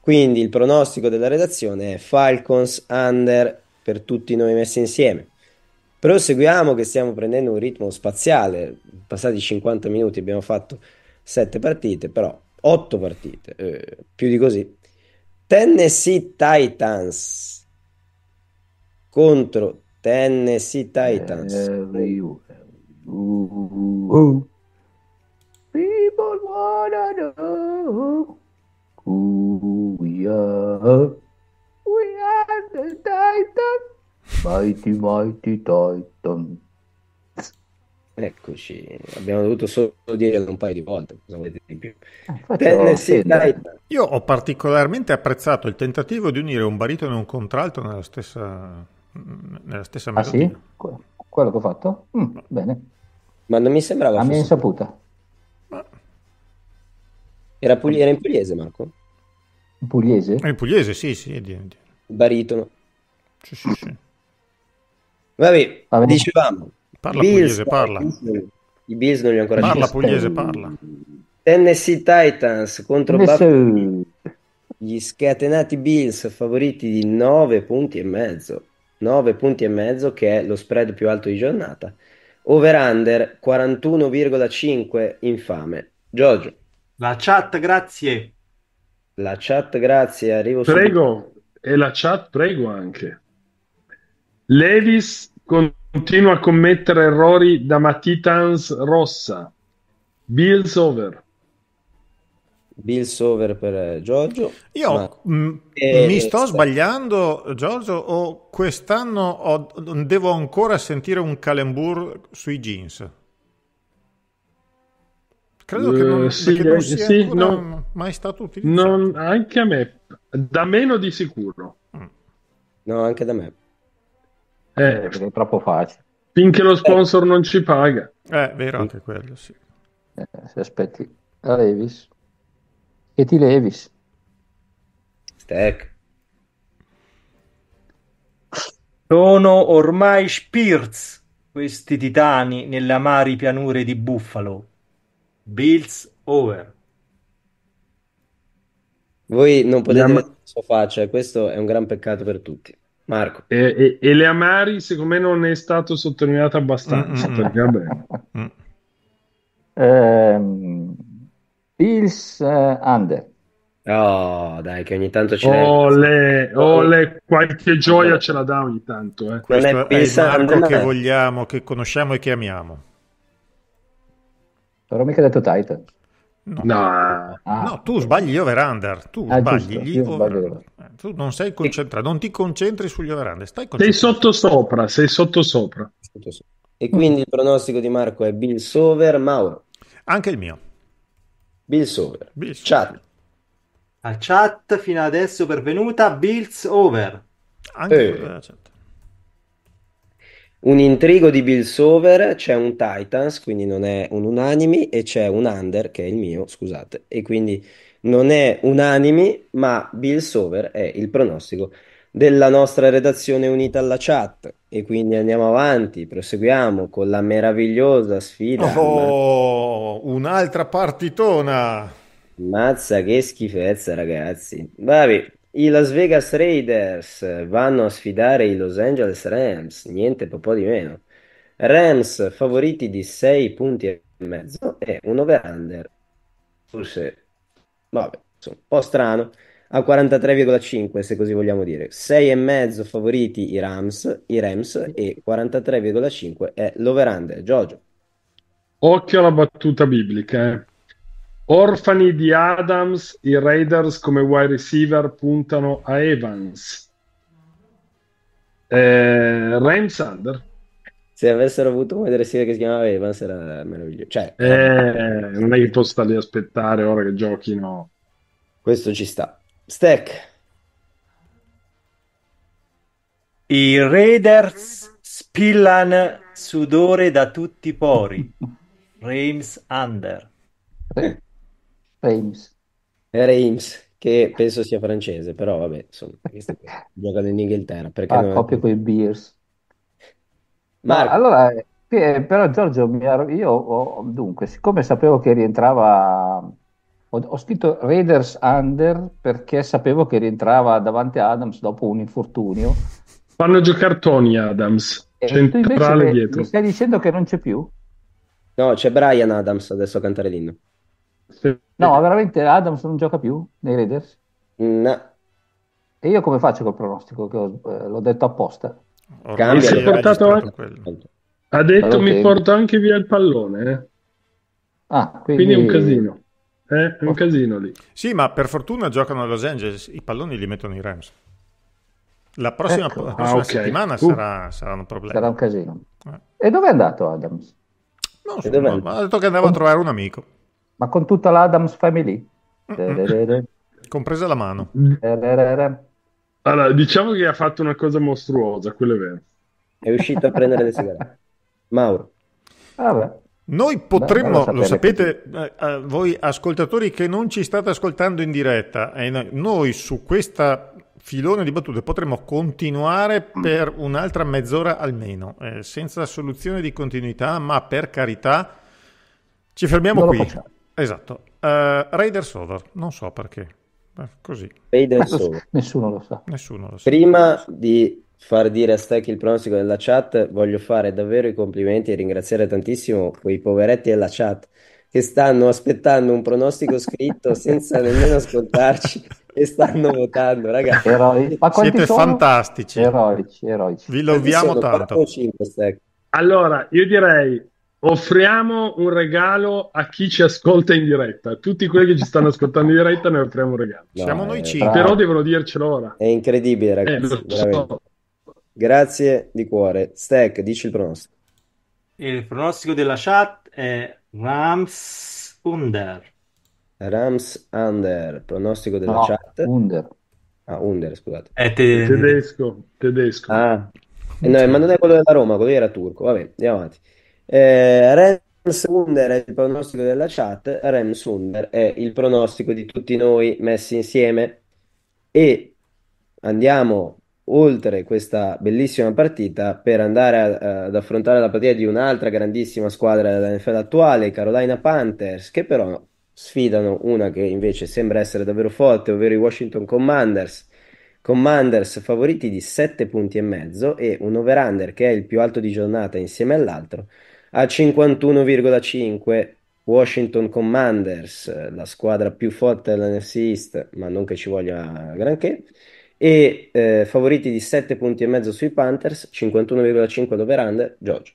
Quindi il pronostico della redazione è Falcons under per tutti noi messi insieme. Proseguiamo che stiamo prendendo un ritmo spaziale, passati 50 minuti abbiamo fatto 7 partite, però 8 partite, eh, più di così. Tennessee Titans contro Tennessee Titans. Eh, People wanna know who we are. We are the Titans. Mighty, mighty Titan. Eccoci, abbiamo dovuto solo dirlo un paio di volte. Di ah, Tennessee Titans. Io ho particolarmente apprezzato il tentativo di unire un baritono e un contralto nella stessa Mm, nella stessa melodia. Ah sì? quello che ho fatto? Mm, no. Bene. Ma non mi sembrava... A mia insaputa. Ma... Era, pugli- era, in pugliese Marco? In pugliese? È in pugliese, sì, sì. Di, di. Baritono. Sì, sì, sì. Vabbè, Vabbè. dicevamo... Parla Bills, pugliese, parla. I Bills non li ho ancora Parla pugliese, parla. Tennessee Titans contro Buffalo. Gli scatenati Bills favoriti di 9 punti e mezzo. 9 punti e mezzo che è lo spread più alto di giornata. Over-under 41,5 infame. Giorgio. La chat, grazie. La chat, grazie. Arrivo prego, subito. e la chat, prego anche. Levis continua a commettere errori da matitans rossa. Bills over. Bills over per eh, Giorgio. Io ma... m- mm, e... mi sto sbagliando, Giorgio, o quest'anno ho, devo ancora sentire un calembour sui jeans? Credo uh, che non, eh, sì, che non eh, sia sì, non, mai stato utilizzato. Non, anche a me, da meno di sicuro. Mm. No, anche da me. Eh, è troppo facile. Finché lo sponsor eh. non ci paga. Eh, vero anche quello, sì. Eh, se aspetti la e ti levis. Stack. Sono ormai Spirz questi titani nelle amari pianure di Buffalo. Bills over. Voi non potete vedere la sua faccia, questo è un gran peccato per tutti. Marco. E, e, e le amari, secondo me, non è stato sottolineato abbastanza. Mm-hmm. Perché, vabbè. mm. mm, mm. Ehm, Bills eh, under. Oh, dai, che ogni tanto ce l'è. Ole, qualche gioia ce la dà ogni tanto. Eh. Questo è, è il Marco che eh. vogliamo, che conosciamo e che amiamo. Però mica detto Titan. No. No. Ah. no. tu sbagli gli over-under, tu ah, sbagli gli over... Eh, tu non sei concentrato, non ti concentri sugli over-under, stai Sei sotto sopra, sei sotto sopra. E quindi il pronostico di Marco è Bills over, Mauro. Anche il mio. Bills over. Bills. Chat. Al chat fino adesso pervenuta Bills over. Anche eh. chat. Un intrigo di Bills over, c'è un Titans, quindi non è un unanime, e c'è un under, che è il mio, scusate, e quindi non è unanime, ma Bills over è il pronostico della nostra redazione unita alla chat. E quindi andiamo avanti, proseguiamo con la meravigliosa sfida. Oh, un'altra partitona! Mazza, che schifezza, ragazzi. Vabbè, i Las Vegas Raiders vanno a sfidare i Los Angeles Rams, niente po' di meno. Rams favoriti di 6 punti e mezzo e un over-under. Forse, vabbè, insomma, un po' strano a 43,5 se così vogliamo dire. 6 e mezzo favoriti i Rams, i Rams e 43,5 è l'overhand. Giorgio. Occhio alla battuta biblica. Eh. Orfani di Adams, i Raiders come wide receiver puntano a Evans. Eh, Rams under. Se avessero avuto un wide che si chiamava Evans era meraviglioso. Cioè, eh, non è che posso stare lì aspettare ora che giochino. Questo ci sta. Stack. I Raiders spillan sudore da tutti i pori. Reims Under. Eh. Reims. Reims, che penso sia francese, però vabbè, insomma, giocano in Inghilterra. Perché ah, con quei Beers. Ma allora, eh, eh, però Giorgio, io oh, dunque, siccome sapevo che rientrava ho, ho scritto Raiders Under perché sapevo che rientrava davanti a Adams dopo un infortunio. Fanno giocare Tony Adams, e centrale mi, dietro. Mi stai dicendo che non c'è più? No, c'è Brian Adams adesso a cantare l'inno. Sì. No, veramente Adams non gioca più nei Raiders? No. E io come faccio col pronostico? Che ho, eh, l'ho detto apposta. Ormai si è portato anche... Ha detto allora, mi okay. porto anche via il pallone. Eh? Ah, quindi... quindi è un casino. È un casino lì. Sì, ma per fortuna giocano a Los Angeles, i palloni li mettono i Rams. La prossima, ecco. la ah, prossima ah, okay. settimana uh, sarà, sarà, un problema. Sarà un casino. Eh. E dove è andato Adams? Non so, no, ma ha detto che andava con... a trovare un amico. Ma con tutta l'Adams Family? Compresa la mano. Allora, diciamo che ha fatto una cosa mostruosa, quello è vero. È riuscito a prendere le sigarette. Mauro. Vabbè. Noi potremmo, Beh, lo, lo, sapete eh, eh, voi ascoltatori che non ci state ascoltando in diretta, eh, noi su questa filone di battute potremmo continuare mm. per un'altra mezz'ora almeno, eh, senza soluzione di continuità, ma per carità ci fermiamo non qui. Esatto. Uh, eh, Raider Sover, non so perché. Beh, così. Raider Sover. Nessuno lo sa. Nessuno lo sa. Prima di far dire a Stack il pronostico della chat, voglio fare davvero i complimenti e ringraziare tantissimo quei poveretti della chat che stanno aspettando un pronostico scritto senza nemmeno ascoltarci e stanno votando, ragazzi. Eroi. Ma Siete sono? fantastici. Eroici, eroici. Vi loviamo tanto. 5, allora, io direi offriamo un regalo a chi ci ascolta in diretta. Tutti quelli che ci stanno ascoltando in diretta ne offriamo un regalo. No, Siamo noi eh, cinque. Però devono dircelo ora. È incredibile, ragazzi. Eh, Grazie di cuore. Stack, dici il pronostico. Il pronostico della chat è Rams Under. Rams Under, pronostico della no, chat. Under. Ah, Under, scusate. È tedesco, tedesco. Ah. Eh, no, ma non è quello della Roma, quello era turco. Vabbè, andiamo avanti. Eh, Rams Under è il pronostico della chat, Rams Under è il pronostico di tutti noi messi insieme. E andiamo oltre questa bellissima partita per andare a, ad affrontare la partita di un'altra grandissima squadra della NFL attuale, i Carolina Panthers, che però sfidano una che invece sembra essere davvero forte, ovvero i Washington Commanders. Commanders favoriti di 7 punti e mezzo e un over-under che è il più alto di giornata insieme all'altro a 51,5 Washington Commanders, la squadra più forte dell'NFC East, ma non che ci voglia granché e eh, favoriti di 7 punti e mezzo sui Panthers, 51,5 dove under Giorgio.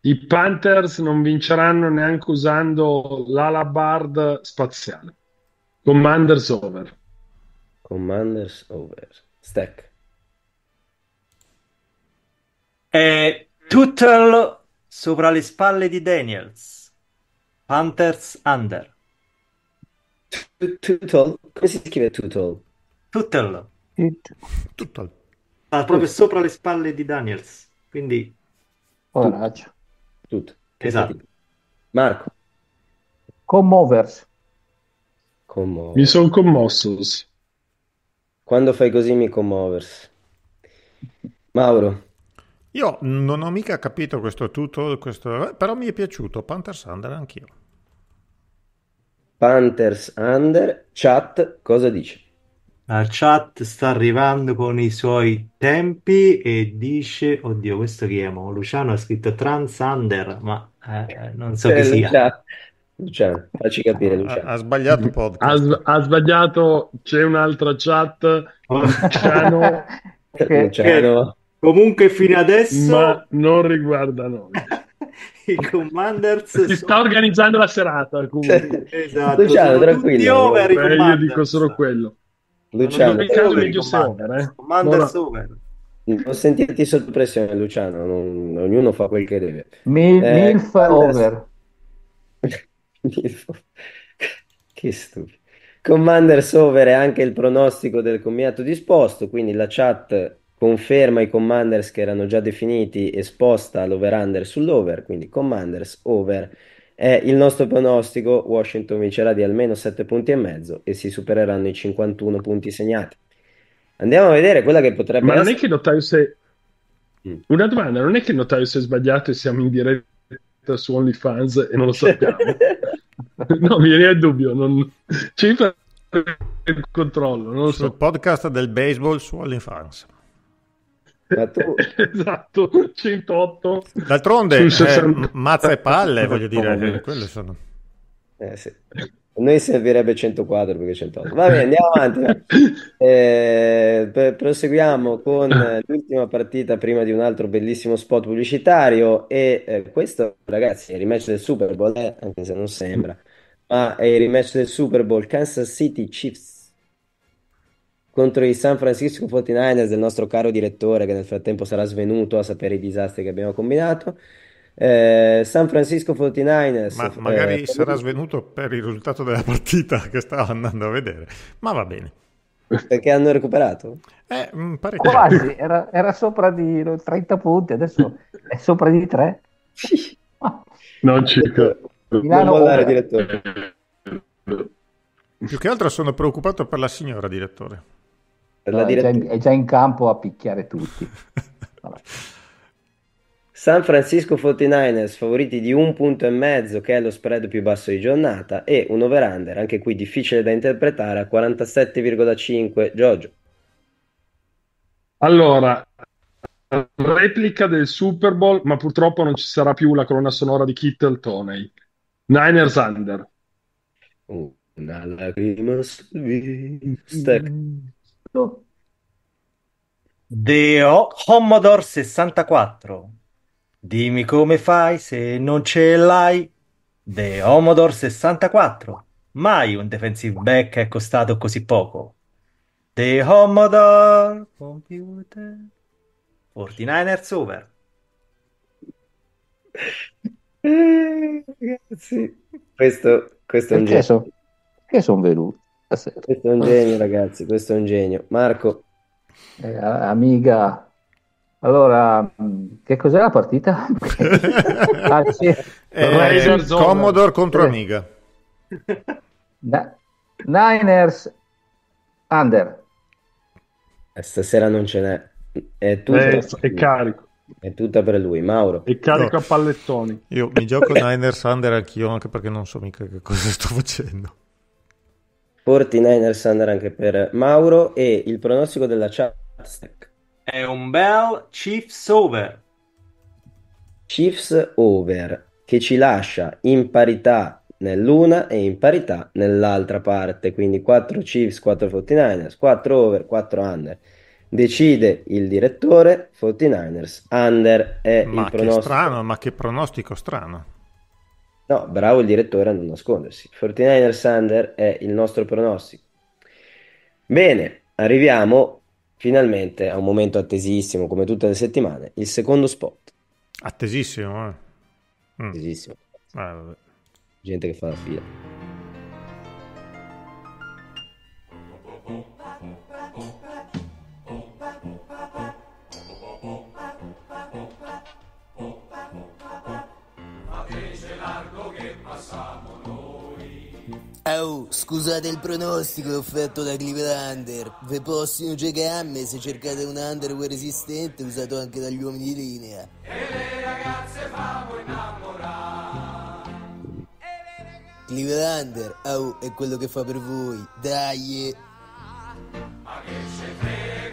I Panthers non vinceranno neanche usando l'alabard spaziale. Commanders over. Commanders over. Stack. E tutto sopra le spalle di Daniels. Panthers under. Tuttle? Come si scrive tutto? tutto Tuttle. Sta ah, proprio sopra le spalle di Daniels. Quindi... Coraggio. Oh, tutto. Esatto. esatto. Marco. Commovers. Commo... Mi sono commosso. Quando fai così mi commovers. Mauro. Io non ho mica capito questo tutto, questo... però mi è piaciuto Panthers Under anch'io. Panthers Under, chat, cosa dice? La chat sta arrivando con i suoi tempi e dice, oddio, questo chi è? Luciano ha scritto Transander, ma eh, eh, non so eh, chi cioè, sia. Luciano, facci capire, Luciano. Ha, ha sbagliato un po'. Ha, ha, sbagliato, c'è un'altra chat. Oh. Luciano. Luciano. Comunque fino adesso... Ma non riguarda noi. I Commanders si sono... sta organizzando la serata. Comunque. Cioè, esatto, Luciano, tranquillo. Io dico solo quello. Luciano, Commander, Commander Super. Non sentirti sotto pressione, eh, Luciano. Non, ognuno fa quel che deve. Mil, eh, milf over. milf. che stupido. Commanders over è anche il pronostico del combinato disposto, quindi la chat conferma i commanders che erano già definiti e sposta l'over-under sull'over, quindi commanders over è il nostro pronostico, Washington vincerà di almeno 7 punti e mezzo e si supereranno i 51 punti segnati. Andiamo a vedere quella che potrebbe Ma non è che notaio se... Mm. Una domanda, non è che notaio se è sbagliato e siamo in diretta su OnlyFans e non lo sappiamo? no, mi viene a dubbio, non... ci il controllo. Non lo so. Sul podcast del baseball su OnlyFans. esatto, 108. D'altronde, 60... eh, mazza e palle, voglio dire, quelle sono... Eh, sì. A noi servirebbe 104 perché 108. Va bene, andiamo avanti. Eh, per, proseguiamo con l'ultima partita prima di un altro bellissimo spot pubblicitario e eh, questo, ragazzi, è il rematch del Super Bowl, eh, anche se non sembra, ma è il rematch del Super Bowl Kansas City Chiefs contro i San Francisco 49ers del nostro caro direttore che nel frattempo sarà svenuto a sapere i disastri che abbiamo combinato. Eh, San Francisco 49ers. Ma eh, magari eh, sarà svenuto per il risultato della partita che stavo andando a vedere, ma va bene. Perché hanno recuperato? Eh, mm, parecchio. Quasi, era, era sopra di 30 punti, adesso è sopra di 3. non ci credo. Milano non mollare, direttore. Più che altro sono preoccupato per la signora, direttore no, diretta... è, già in, è, già in, campo a picchiare tutti. Vabbè. San Francisco 49ers favoriti di un punto e mezzo che è lo spread più basso di giornata e un over-under, anche qui difficile da interpretare, a 47,5 Giorgio. Allora, replica del Super Bowl, ma purtroppo non ci sarà più la colonna sonora di Kittle Toney. Niners Under. Una lacrima sui Ecco. Deo Commodore 64. Dimmi come fai se non ce l'hai. The Commodore 64. Mai un defensive back è costato così poco. The Commodore Computer 49ers over. Eh, ragazzi, questo, questo è un Perché gesto. sono venuti? questo è un genio, ragazzi. Questo è un genio. Marco, eh, amiga, allora mm, che cos'è la partita? ah, sì. eh, Commodore contro eh. Amiga, Na- Niners under. Eh, stasera non ce n'è, è, tutto eh, è carico. È tutta per lui, Mauro. E carico no. a pallettoni. Io mi gioco Niners under anch'io, anche perché non so mica che cosa sto facendo. 49ers Under anche per Mauro e il pronostico della chat è un bel Chiefs over. Chiefs over che ci lascia in parità nell'una e in parità nell'altra parte, quindi 4 Chiefs, 4 49ers, 4 over, 4 under. Decide il direttore 49ers under è ma il pronostico. Strano, ma che pronostico strano. No, bravo il direttore a non nascondersi. 49ers Under è il nostro pronostico. Bene, arriviamo finalmente a un momento attesissimo, come tutte le settimane, il secondo spot. Attesissimo, eh. Mm. Attesissimo. Ah, Gente che fa la fila. Ciao, scusate il pronostico offerto da Cleveland. Ve posso possono giocarmi se cercate un underwear resistente usato anche dagli uomini di linea. E le ragazze famo innamorare. Cleveland, au, è quello che fa per voi. Dai! Ma che c'è frega?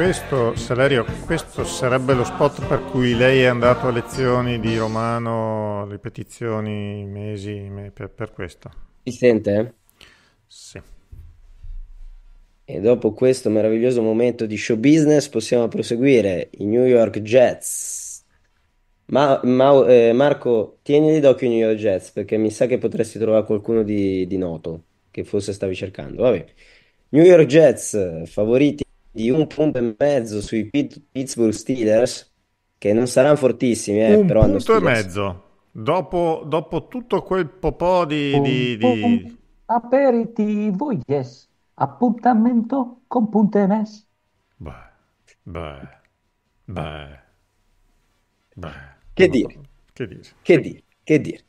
Questo, Saverio, questo sarebbe lo spot per cui lei è andato a lezioni di romano, ripetizioni, mesi, per, per questo. Si sente? Sì. E dopo questo meraviglioso momento di show business possiamo proseguire. I New York Jets. Ma, ma eh, Marco, tienili d'occhio i New York Jets perché mi sa che potresti trovare qualcuno di, di noto che forse stavi cercando. Vabbè. New York Jets, favoriti di un punto e mezzo sui Pittsburgh Steelers, che non saranno fortissimi, eh, però hanno Steelers. punto e mezzo. Dopo, dopo, tutto quel po' di, un, di, di... aperitivo, yes. Appuntamento con punte MS. Beh, beh, beh, beh. Che dire? Che dire? Che dire? Che dire?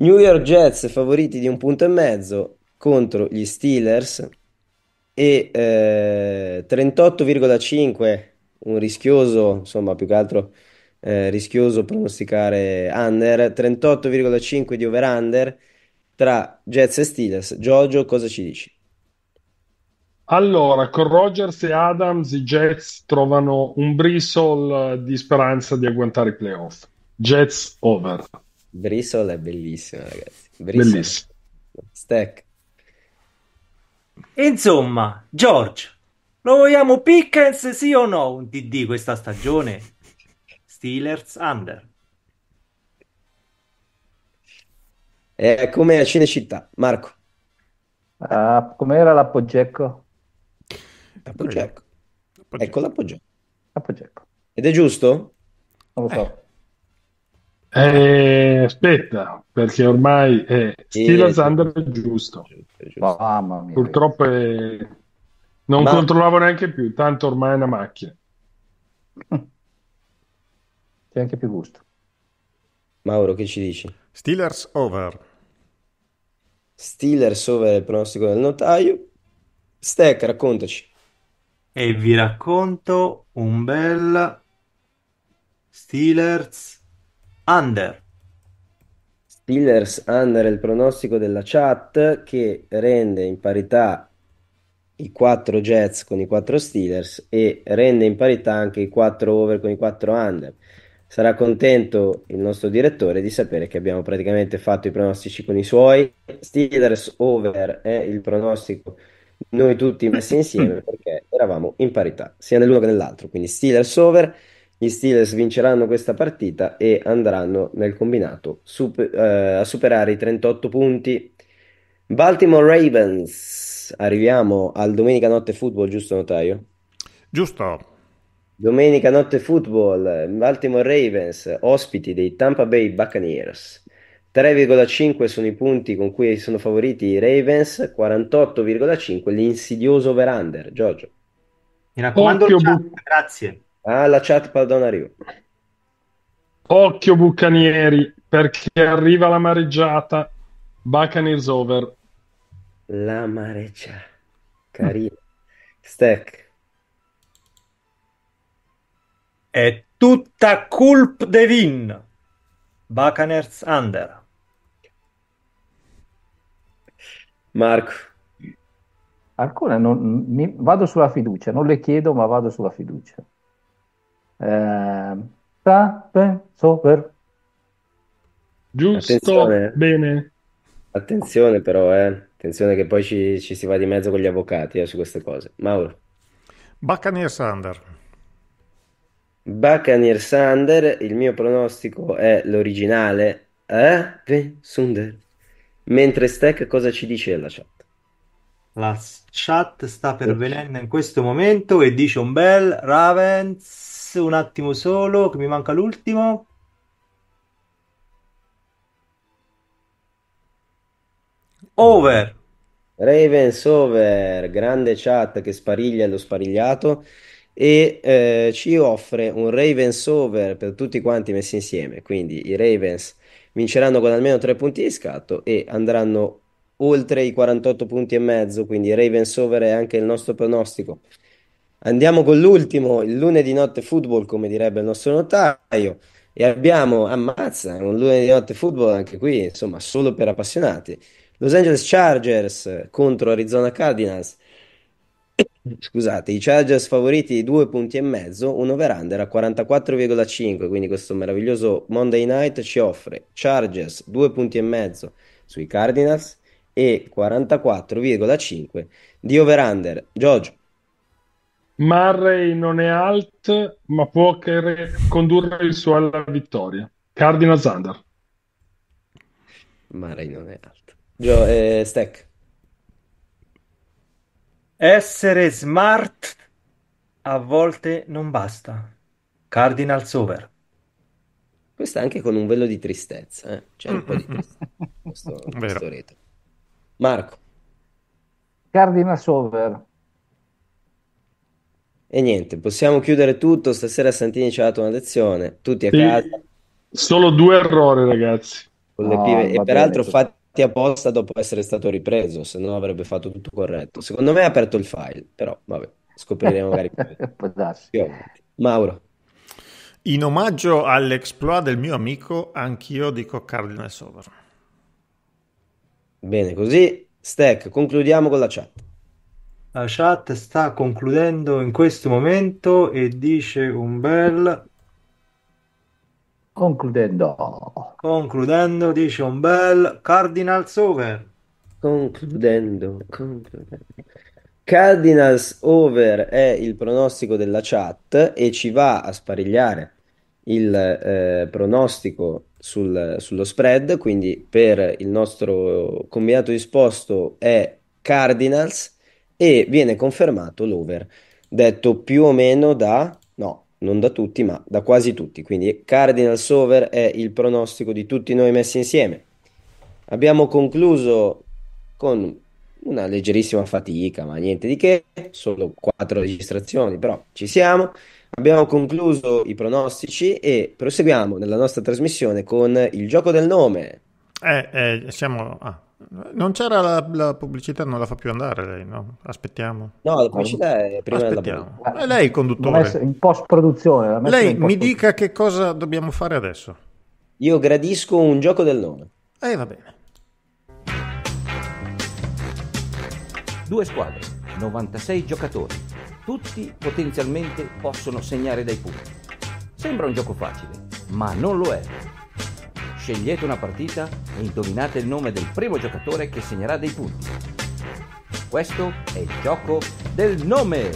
New York Jets favoriti di un punto e mezzo contro gli Steelers e eh, 38,5 un rischioso, insomma, più che altro eh, rischioso pronosticare under, 38,5 di over under tra Jets e Steelers. Giorgio, cosa ci dici? Allora, con Rogers e Adams i Jets trovano un bristol eh, di speranza di agguantare i playoff. Jets over. Bristol è bellissimo, ragazzi. Bristol. Bellissimo. Stack. Insomma, George, lo vogliamo Pickens sì o no un TD questa stagione? Steelers under. È come a Cinecittà, Marco. Uh, com'era l'appoggiecco? L'appoggiecco. Ecco l'appoggiecco. l'appoggiecco. Ed è giusto? Non lo so. Eh. Eh, aspetta, perché ormai è Steelers sì, under è giusto. È giusto. Mamma mia. Purtroppo è... non Ma... controllavo neanche più, tanto ormai è una macchina. C'è anche più gusto. Mauro, che ci dici? Steelers over. Steelers over è il pronostico del notaio. Stack, raccontaci. E vi racconto un bel Steelers Under. Steelers under è il pronostico della chat che rende in parità i 4 Jets con i 4 Steelers e rende in parità anche i 4 over con i 4 under. Sarà contento il nostro direttore di sapere che abbiamo praticamente fatto i pronostici con i suoi. Steelers over è il pronostico noi tutti messi insieme perché eravamo in parità sia nell'uno che nell'altro. Quindi Steelers over gli Steelers vinceranno questa partita e andranno nel combinato super, eh, a superare i 38 punti. Baltimore Ravens, arriviamo al domenica notte football, giusto notaio? Giusto. Domenica notte football, Baltimore Ravens, ospiti dei Tampa Bay Buccaneers. 3,5 sono i punti con cui sono favoriti i Ravens, 48,5 l'insidioso over-under. Giorgio. Mi raccomando, Occhio, chat, grazie. Ah, la chat, pardon, arrivo. Occhio Bucanieri, perché arriva la mareggiata. Buccaneers over. La mareggiata. Carina. Stack. È tutta culp de vin. Buccaneers under. Marco. Ancora non, mi, vado sulla fiducia, non le chiedo ma vado sulla fiducia. Ehm, tra, penso, per... Giusto, attenzione. bene. Attenzione però, eh. attenzione che poi ci, ci, si va di mezzo con gli avvocati eh, su queste cose. Mauro. Buccaneer Sander. Buccaneer Sander, il mio pronostico è l'originale. Eh? Sunder. Mentre Stack cosa ci dice la chat? La chat sta per venendo in questo momento e dice un bel Ravens un attimo solo, che mi manca l'ultimo. Over. Ravens over, grande chat che spariglia lo sparigliato e eh, ci offre un Ravens over per tutti quanti messi insieme. Quindi i Ravens vinceranno con almeno 3 punti di scatto e andranno oltre i 48 punti e mezzo, quindi Ravens over è anche il nostro pronostico. Andiamo con l'ultimo, il lunedì notte football, come direbbe il nostro notaio, e abbiamo, ammazza, un lunedì notte football anche qui, insomma, solo per appassionati. Los Angeles Chargers contro Arizona Cardinals. Scusate, i Chargers favoriti di due punti e mezzo, un over-under a 44,5, quindi questo meraviglioso Monday Night ci offre Chargers due punti e mezzo sui Cardinals e 44,5 di over-under. Giorgio. Murray non è alt, ma può condurre il suo alla vittoria. Cardinal Zander. Murray non è alt. Gio, eh, Stack. Essere smart a volte non basta. Cardinal Sover. Questa anche con un velo di tristezza. Eh? C'è un po' di tristezza. Questo, questo reto. Marco. Cardinal Sover. E niente, possiamo chiudere tutto. Stasera Santini ci ha dato una lezione, tutti a sì. Solo due errori, ragazzi. No, e peraltro bene. fatti apposta dopo essere stato ripreso, se no avrebbe fatto tutto corretto. Secondo me ha aperto il file, però vabbè, scopriremo magari più. Io, Mauro. In omaggio all'exploit del mio amico, anch'io dico Cardinal Sover. Bene, così, Stack, concludiamo con la chat. La chat sta concludendo in questo momento e dice un bel... Concludendo. Concludendo, dice un bel Cardinals over. Concludendo, concludendo. Cardinals over è il pronostico della chat e ci va a sparigliare il eh, pronostico sul, sullo spread, quindi per il nostro combinato disposto è Cardinals e viene confermato l'over, detto più o meno da, no, non da tutti, ma da quasi tutti. Quindi Cardinals over è il pronostico di tutti noi messi insieme. Abbiamo concluso con una leggerissima fatica, ma niente di che, solo quattro registrazioni, però ci siamo. Abbiamo concluso i pronostici e proseguiamo nella nostra trasmissione con il gioco del nome. Eh, eh siamo... Ah non c'era la, la, pubblicità, non la fa più andare lei, no? Aspettiamo. No, la pubblicità è prima Aspettiamo. della È lei il conduttore. in post-produzione. lei post-produzione. mi dica che cosa dobbiamo fare adesso. Io gradisco un gioco del nome. E eh, va bene. Due squadre, 96 giocatori. Tutti potenzialmente possono segnare dai punti. Sembra un gioco facile, ma non lo è. Scegliete una partita e indovinate il nome del primo giocatore che segnerà dei punti. Questo è il gioco del nome.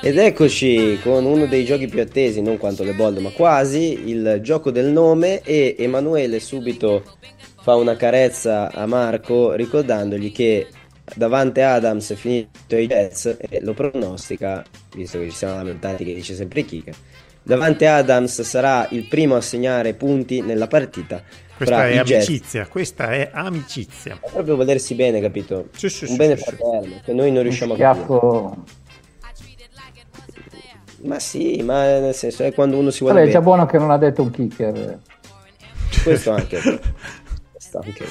Ed eccoci con uno dei giochi più attesi, non quanto le bold, ma quasi, il gioco del nome e Emanuele subito fa una carezza a Marco ricordandogli che Davante Adams è finito ai Jets e lo pronostica, visto che ci siamo lamentati che dice sempre Kika. Davante Adams sarà il primo a segnare punti nella partita. Questa è amicizia, Jets. questa è amicizia. È proprio volersi bene, capito? Sì, sì, Un sì, bene sì, fraterno, sì. che noi non riusciamo Schiaffo... a capire. Ma sì, ma nel senso è quando uno si vuole. Vabbè, è già buono che non ha detto un kicker. Questo anche. Questo anche.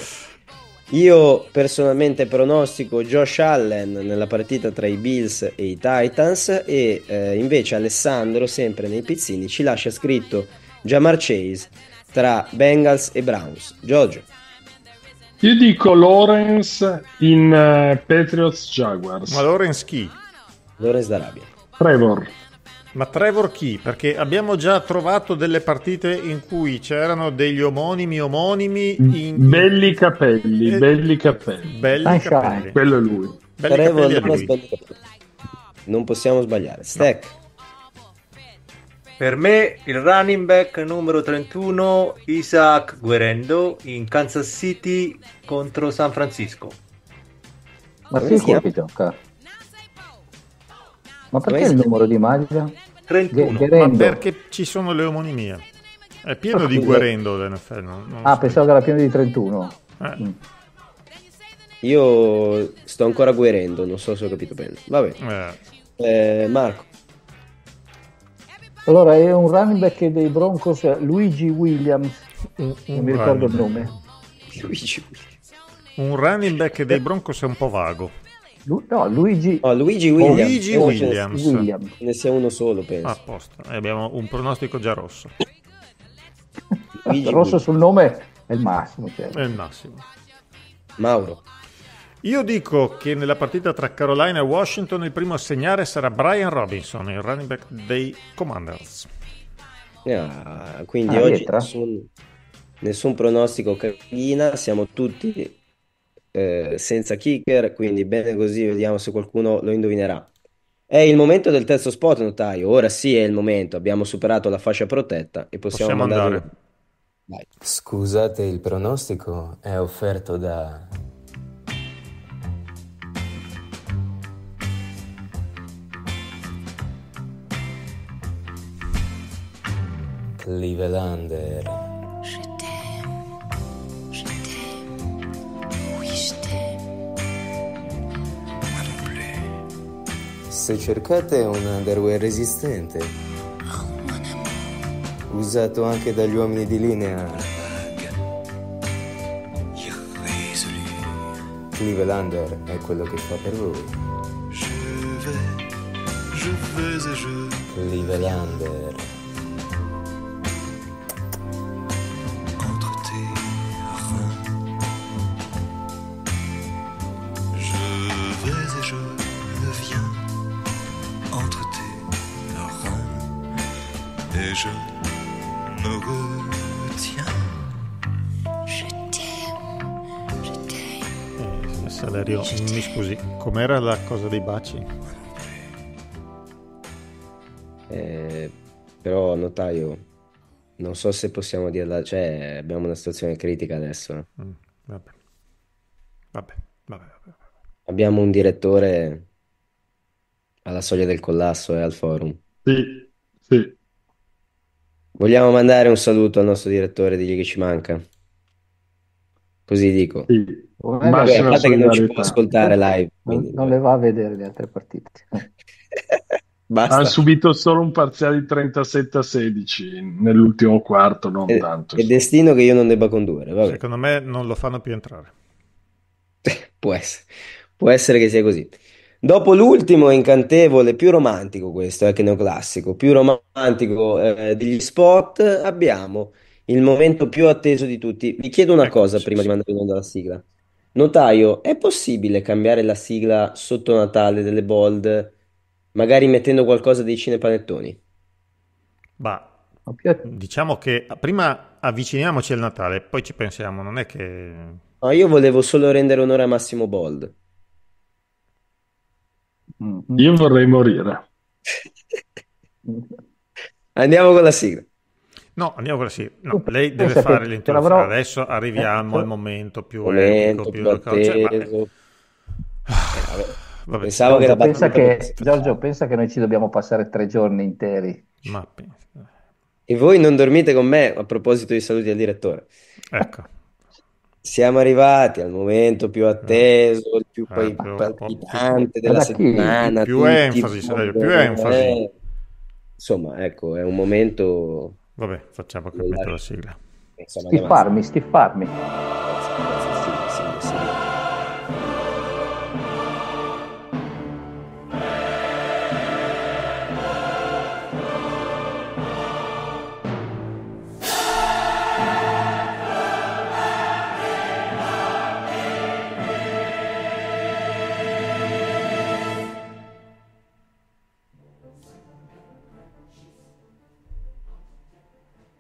Io personalmente pronostico Josh Allen nella partita tra i Bills e i Titans e eh, invece Alessandro, sempre nei pizzini, ci lascia scritto Jamar Chase tra Bengals e Browns. Giorgio. Io dico Lawrence in uh, Patriots Jaguars. Ma Lawrence chi? Lawrence d'Arabia. Trevor. Ma Trevor chi? Perché abbiamo già trovato delle partite in cui c'erano degli omonimi omonimi mm, in... Belli capelli, eh, belli capelli. Belli ah, capelli. Quello è lui. Belli Trevor non, lui. Belli non possiamo sbagliare. Stack. No. Per me il running back numero 31 Isaac Guerrendo in Kansas City contro San Francisco. Ma sì, capito, caro. Ma perché il numero di maglia? 31. Gherendo. Ma perché ci sono le omonimie. È pieno ah, di Guerendo l'NFL. Non, non ah, so. pensavo che era pieno di 31. Eh. Mm. Io sto ancora guerendo, non so se ho capito bene. Vabbè. Eh. Eh, Marco. Allora, è un running back dei Broncos, Luigi Williams. Un, un non mi ricordo il nome. Luigi Williams. Un running back dei Broncos è un po' vago. Lu- no, Luigi... No, oh, Luigi oh, Williams. Luigi eh, Williams. Cioè, Williams. Ne sia uno solo, penso. A posto. Eh, abbiamo un pronostico già rosso. rosso sul nome è il massimo. Certo. È il massimo. Mauro. Io dico che nella partita tra Carolina e Washington il primo a segnare sarà Brian Robinson, il running back dei Commanders. Yeah, quindi ah, oggi nessun, nessun, pronostico carina, siamo tutti eh, senza kicker, quindi bene così, vediamo se qualcuno lo indovinerà. È il momento del terzo spot, notaio. Ora sì è il momento. Abbiamo superato la fascia protetta e possiamo, possiamo andare. andare. Vai. Scusate, il pronostico è offerto da. Livelander. se cercate un underwear resistente, usato anche dagli uomini di linea. Clevelander è quello che fa per voi. Clevelander. Dario, mi scusi, com'era la cosa dei baci? Eh, però, notaio, non so se possiamo dirla, cioè abbiamo una situazione critica adesso. Mm, vabbè. Vabbè, vabbè, vabbè. Abbiamo un direttore alla soglia del collasso e eh, al forum. Sì, sì. Vogliamo mandare un saluto al nostro direttore, digli che ci manca. Così dico. Sì. Ma guardate che non ci può ascoltare live. Quindi... Non, le va a vedere le altre partite. Ha subito solo un parziale di 37-16 a nell'ultimo quarto, non è, eh, tanto. È destino che io non debba condurre. Vabbè. Secondo me non lo fanno più entrare. può, essere. può essere che sia così. Dopo l'ultimo incantevole, più romantico questo, eh, che neoclassico, più romantico eh, degli spot, abbiamo il momento più atteso di tutti. Vi chiedo una cosa prima di mandare in onda la sigla. Notaio, è possibile cambiare la sigla sotto Natale delle bold, magari mettendo qualcosa dei cinepanettoni? Bah, diciamo che prima avviciniamoci al Natale, poi ci pensiamo, non è che... No, io volevo solo rendere onore a Massimo Bold. Mm. Io vorrei morire. Andiamo con la sigla. No, andiamo così. No, lei deve Pensa fare l'introduzione. Adesso arriviamo eh, al momento più lento, più, più cioè, eh, Vabbè, Pensavo Giorgio, che la pensa che, Giorgio, pensa che noi ci dobbiamo passare tre giorni interi. Ma... E voi non dormite con me a proposito di saluti al direttore. Ecco. Siamo arrivati al momento più atteso, il più eh, palpitante della settimana. Più enfasi, più enfasi. Eh, insomma, ecco, è un momento Vabbè, facciamo che metto la sigla. Stiffarmi, stiffarmi.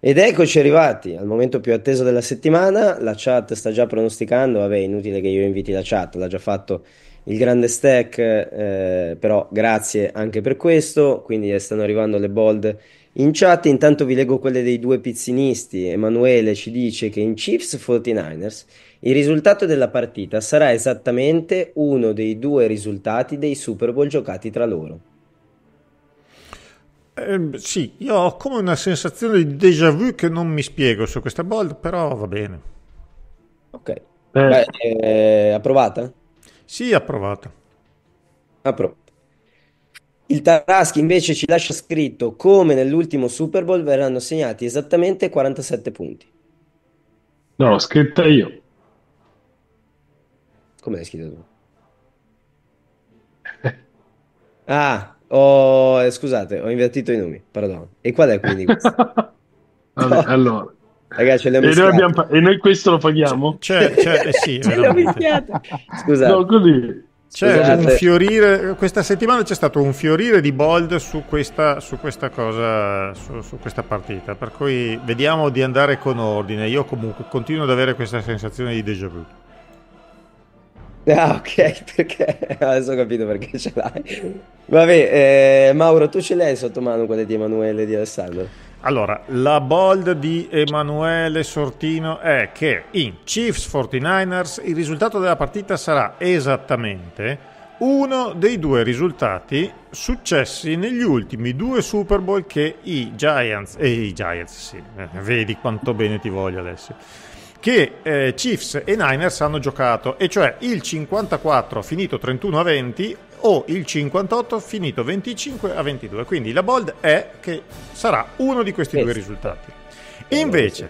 Ed eccoci arrivati al momento più atteso della settimana. La chat sta già pronosticando. Vabbè, inutile che io inviti la chat, l'ha già fatto il grande stack. Eh, però grazie anche per questo. Quindi eh, stanno arrivando le bold in chat. Intanto vi leggo quelle dei due pizzinisti. Emanuele ci dice che in Chiefs 49ers il risultato della partita sarà esattamente uno dei due risultati dei Super Bowl giocati tra loro. Ehm, sì, io ho come una sensazione di déjà vu che non mi spiego su questa board, però va bene. Ok. Eh. Beh, eh, approvata? Sì, approvata. Appro. Il Taraschi invece ci lascia scritto come nell'ultimo Super Bowl verranno assegnati esattamente 47 punti. No, l'ho scritta io. Come l'hai scritto tu? ah, Oh, scusate, ho invertito i nomi, perdono. E qual è quindi questo? Vabbè, no. allora. Ragazzi, e, noi pa- e, noi questo lo paghiamo? C'è, c'è, eh sì, Scusate. No, così. C'è un fiorire, questa settimana c'è stato un fiorire di bold su questa, su questa cosa, su, su, questa partita, per cui vediamo di andare con ordine. Io comunque continuo ad avere questa sensazione di déjà vu. Ah, ok, perché adesso ho capito perché ce l'hai. Vabbè, eh, Mauro, tu ce l'hai sotto mano quella di Emanuele e di Alessandro? Allora, la bold di Emanuele Sortino è che in Chiefs 49ers il risultato della partita sarà esattamente uno dei due risultati successi negli ultimi due Super Bowl che i Giants e eh, i Giants, sì, eh, vedi quanto bene ti voglio adesso che eh, Chiefs e Niners hanno giocato, e cioè il 54 finito 31 a 20 o il 58 finito 25 a 22. Quindi la bold è che sarà uno di questi due risultati. Invece,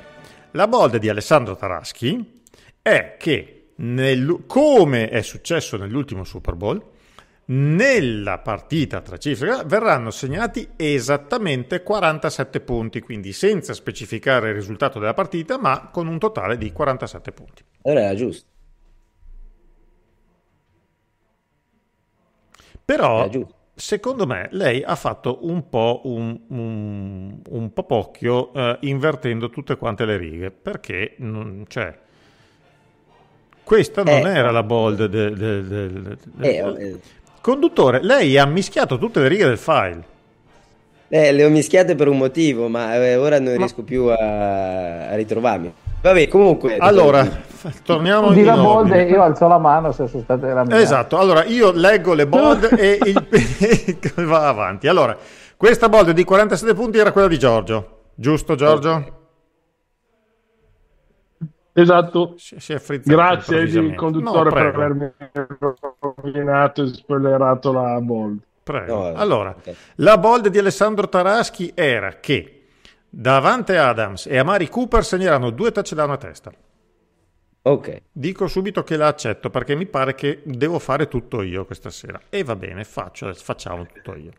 la bold di Alessandro Taraschi è che nel, come è successo nell'ultimo Super Bowl, nella partita tra Chiefs verranno segnati esattamente 47 punti, quindi senza specificare il risultato della partita, ma con un totale di 47 punti. Allora era giusto. Però, era giusto. secondo me, lei ha fatto un po' un, un, un popocchio eh, invertendo tutte quante le righe, perché non c'è cioè, questa non eh, era la eh, bold del... De, de, de, eh, eh. Conduttore, lei ha mischiato tutte le righe del file. Eh, le ho mischiate per un motivo, ma eh, ora non ma... riesco più a, a ritrovarmi. Vabbè, comunque. Allora, torniamo di la bold e io alzo la mano se sono state la mia. Esatto, allora io leggo le bold e il... va avanti. Allora, questa bold di 47 punti era quella di Giorgio, giusto Giorgio? Esatto. Si, si è frizzato. Grazie di conduttore no, per avermi rovinato e spoilerato la bold. Prego. Eh, allora, okay. la bold di Alessandro Taraschi era che davanti Adams e Amari Cooper segneranno due touchdown a testa. Ok. Dico subito che la accetto perché mi pare che devo fare tutto io questa sera. E va bene, faccio, facciamo tutto io.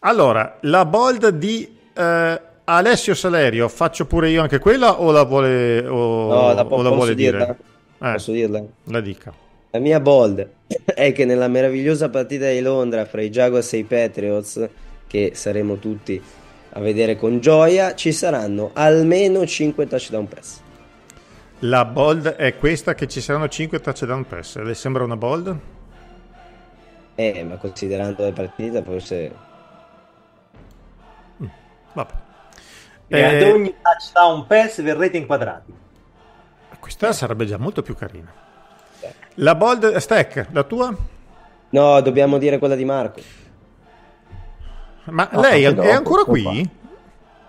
Allora, la bold di eh, Alessio Salerio, faccio pure io anche quella o la vuole, o, no, la, po- o la vuole dire? Eh, posso dirla? La dica. La mia bold è che nella meravigliosa partita di Londra fra i Jaguars e i Patriots, che saremo tutti a vedere con gioia, ci saranno almeno 5 touchdown pass. La bold è questa che ci saranno 5 touchdown pass. Le sembra una bold? Eh, ma considerando la partita forse... Mm, vabbè. E eh, ad ogni touchdown pass verrete inquadrati. Questa sarebbe già molto più carina. La bold eh, stack, la tua? No, dobbiamo dire quella di Marco. Ma ah, no, lei è, dopo, ancora qui?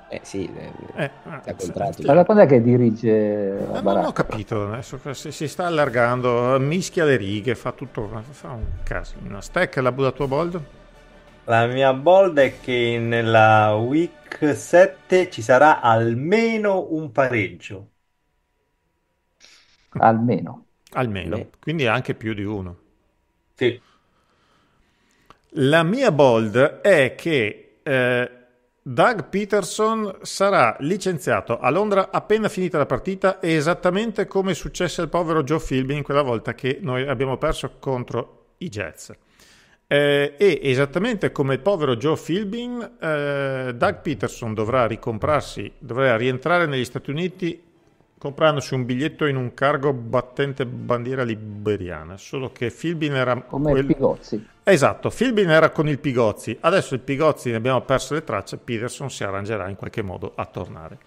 Eh sì, eh, eh, ha eh, contratto. Allora quando è che dirige eh, la eh, Non ho capito, adesso si, si, sta allargando, mischia le righe, fa tutto, fa un casino. Stack, la, la tua bold? La mia bold è che nella week 7 ci sarà almeno un pareggio. Almeno. Almeno, Beh. quindi anche più di uno. Sì. La mia bold è che eh, Doug Peterson sarà licenziato a Londra appena finita la partita esattamente come successe al povero Joe Philbin quella volta che noi abbiamo perso contro i Jets. Eh, e esattamente come il povero Joe Philbin, eh, Doug Peterson dovrà ricomprarsi, dovrà rientrare negli Stati Uniti comprandosi un biglietto in un cargo battente bandiera liberiana, solo che Filbin era... Come quel... Pigozzi. Esatto, Filbin era con il Pigozzi, adesso il Pigozzi ne abbiamo perso le tracce, Peterson si arrangerà in qualche modo a tornare.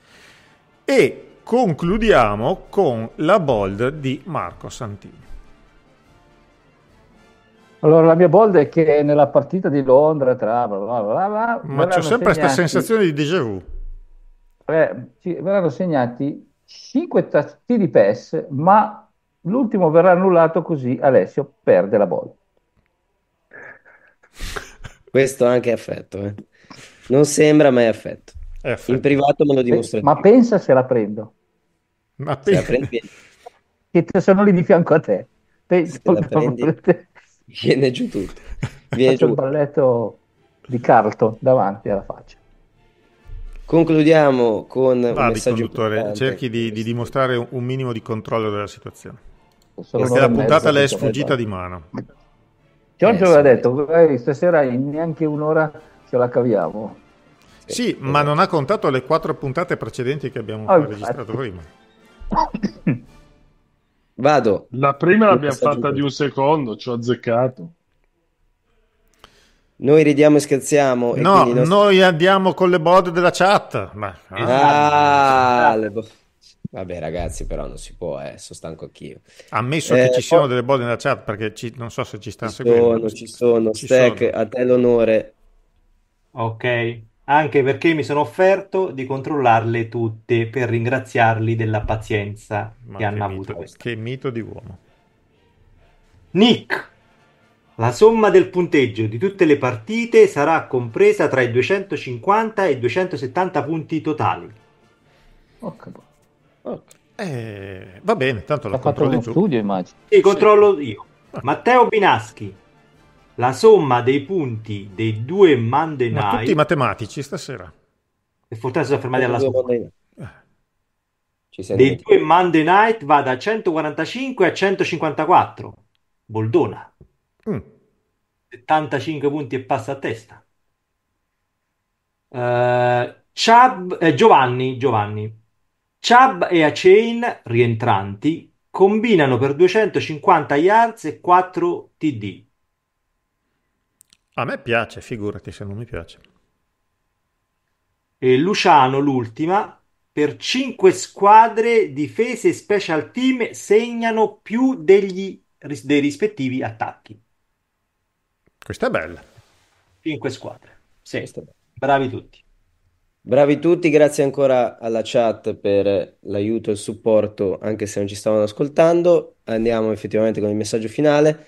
E concludiamo con la bold di Marco Santini. Allora, la mia bold è che nella partita di Londra tra... Bla bla bla, ma c'è sempre questa sensazione di déjà vu. Eh, ci verranno segnati 5 tasti di PES, ma l'ultimo verrà annullato così Alessio perde la bolla. Questo anche è affetto, eh. non sembra mai affetto. È affetto. In privato me lo dimostra. Ma pensa se la prendo. Ma se la prendi... Che sono lì di fianco a te. Penso se la prendi... Volete... Viene giù tutto. Viene Faccio giù. il balletto di Carlton davanti alla faccia. Concludiamo con Vadi, un messaggio conduttore, cerchi di, di, dimostrare un minimo di controllo della situazione. Sono Perché la puntata le è sfuggita di mano. Giorgio aveva eh, detto, stasera in neanche un'ora ce la caviamo. Sì, sì ma non ha contato le quattro puntate precedenti che abbiamo oh, registrato prima. Vado. La prima l'abbiamo fatta di un secondo, ci ho azzeccato. Noi ridiamo e scherziamo. E no, nostri... noi andiamo con le bode della chat. Ma... Eh. Ah, esatto. le bo... Vabbè, ragazzi, però non si può, eh, sono stanco anch'io. Ammesso eh, che ci siano poi... Oh. delle bode nella chat, perché ci... non so se ci stanno ci seguendo. Sono, ci sono, ci Stack, sono. a te l'onore. Ok, anche perché mi sono offerto di controllarle tutte per ringraziarli della pazienza che, che hanno mito, avuto. Questa. Che mito di uomo. Nick, la somma del punteggio di tutte le partite sarà compresa tra i 250 e i 270 punti totali. Okay. Boh. Okay. Eh, va bene, tanto la controllo tu. studio, immagino. Sì, controllo sì. io. Matteo Binaschi. La somma dei punti dei due Monday Ma Night. tutti matematici stasera. E fortuna sono fermati alla somma. Ci sei dei due Monday Night va da 145 a 154. Boldona. Mm. 75 punti e passa a testa. Uh, eh, Chab, eh, Giovanni, Giovanni. Chab e Achain rientranti combinano per 250 yards e 4 TD. A me piace, figurati se non mi piace. E Luciano, l'ultima, per 5 squadre difese e special team segnano più degli, dei rispettivi attacchi. Questa è bella. Cinque squadre. Sì, bravi tutti. Bravi tutti, grazie ancora alla chat per l'aiuto e il supporto, anche se non ci stavano ascoltando. Andiamo effettivamente con il messaggio finale.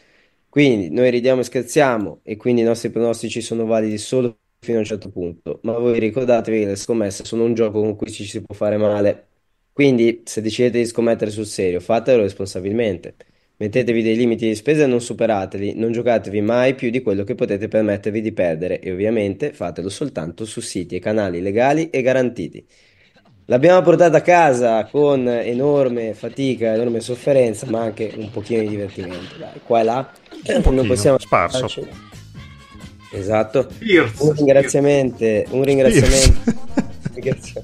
Quindi noi ridiamo e scherziamo e quindi i nostri pronostici sono validi solo fino a un certo punto, ma voi ricordatevi che le scommesse sono un gioco con cui ci si può fare male. Quindi se decidete di scommettere sul serio, fatelo responsabilmente. Mettetevi dei limiti di spesa e non superateli, non giocatevi mai più di quello che potete permettervi di perdere e ovviamente fatelo soltanto su siti e canali legali e garantiti. L'abbiamo portata a casa con enorme fatica, enorme sofferenza, ma anche un pochino di divertimento. Dai, qua e là un eh, pochino, possiamo sparso. Farci. Esatto. Pierce, un ringraziamento, un ringraziamento. Pierce.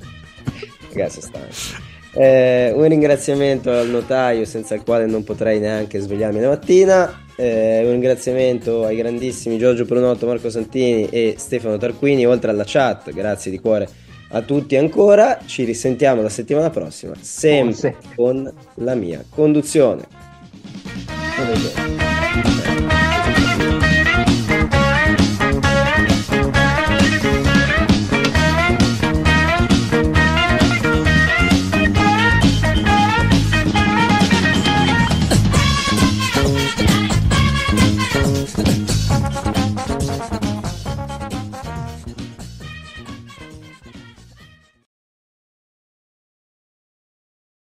Ragazzi, stanno. Eh, un ringraziamento al notaio senza il quale non potrei neanche svegliarmi la mattina. Eh, un ringraziamento ai grandissimi Giorgio Brunotto, Marco Santini e Stefano Tarquini, oltre alla chat, grazie di cuore a tutti ancora. Ci risentiamo la settimana prossima, sempre con la mia conduzione.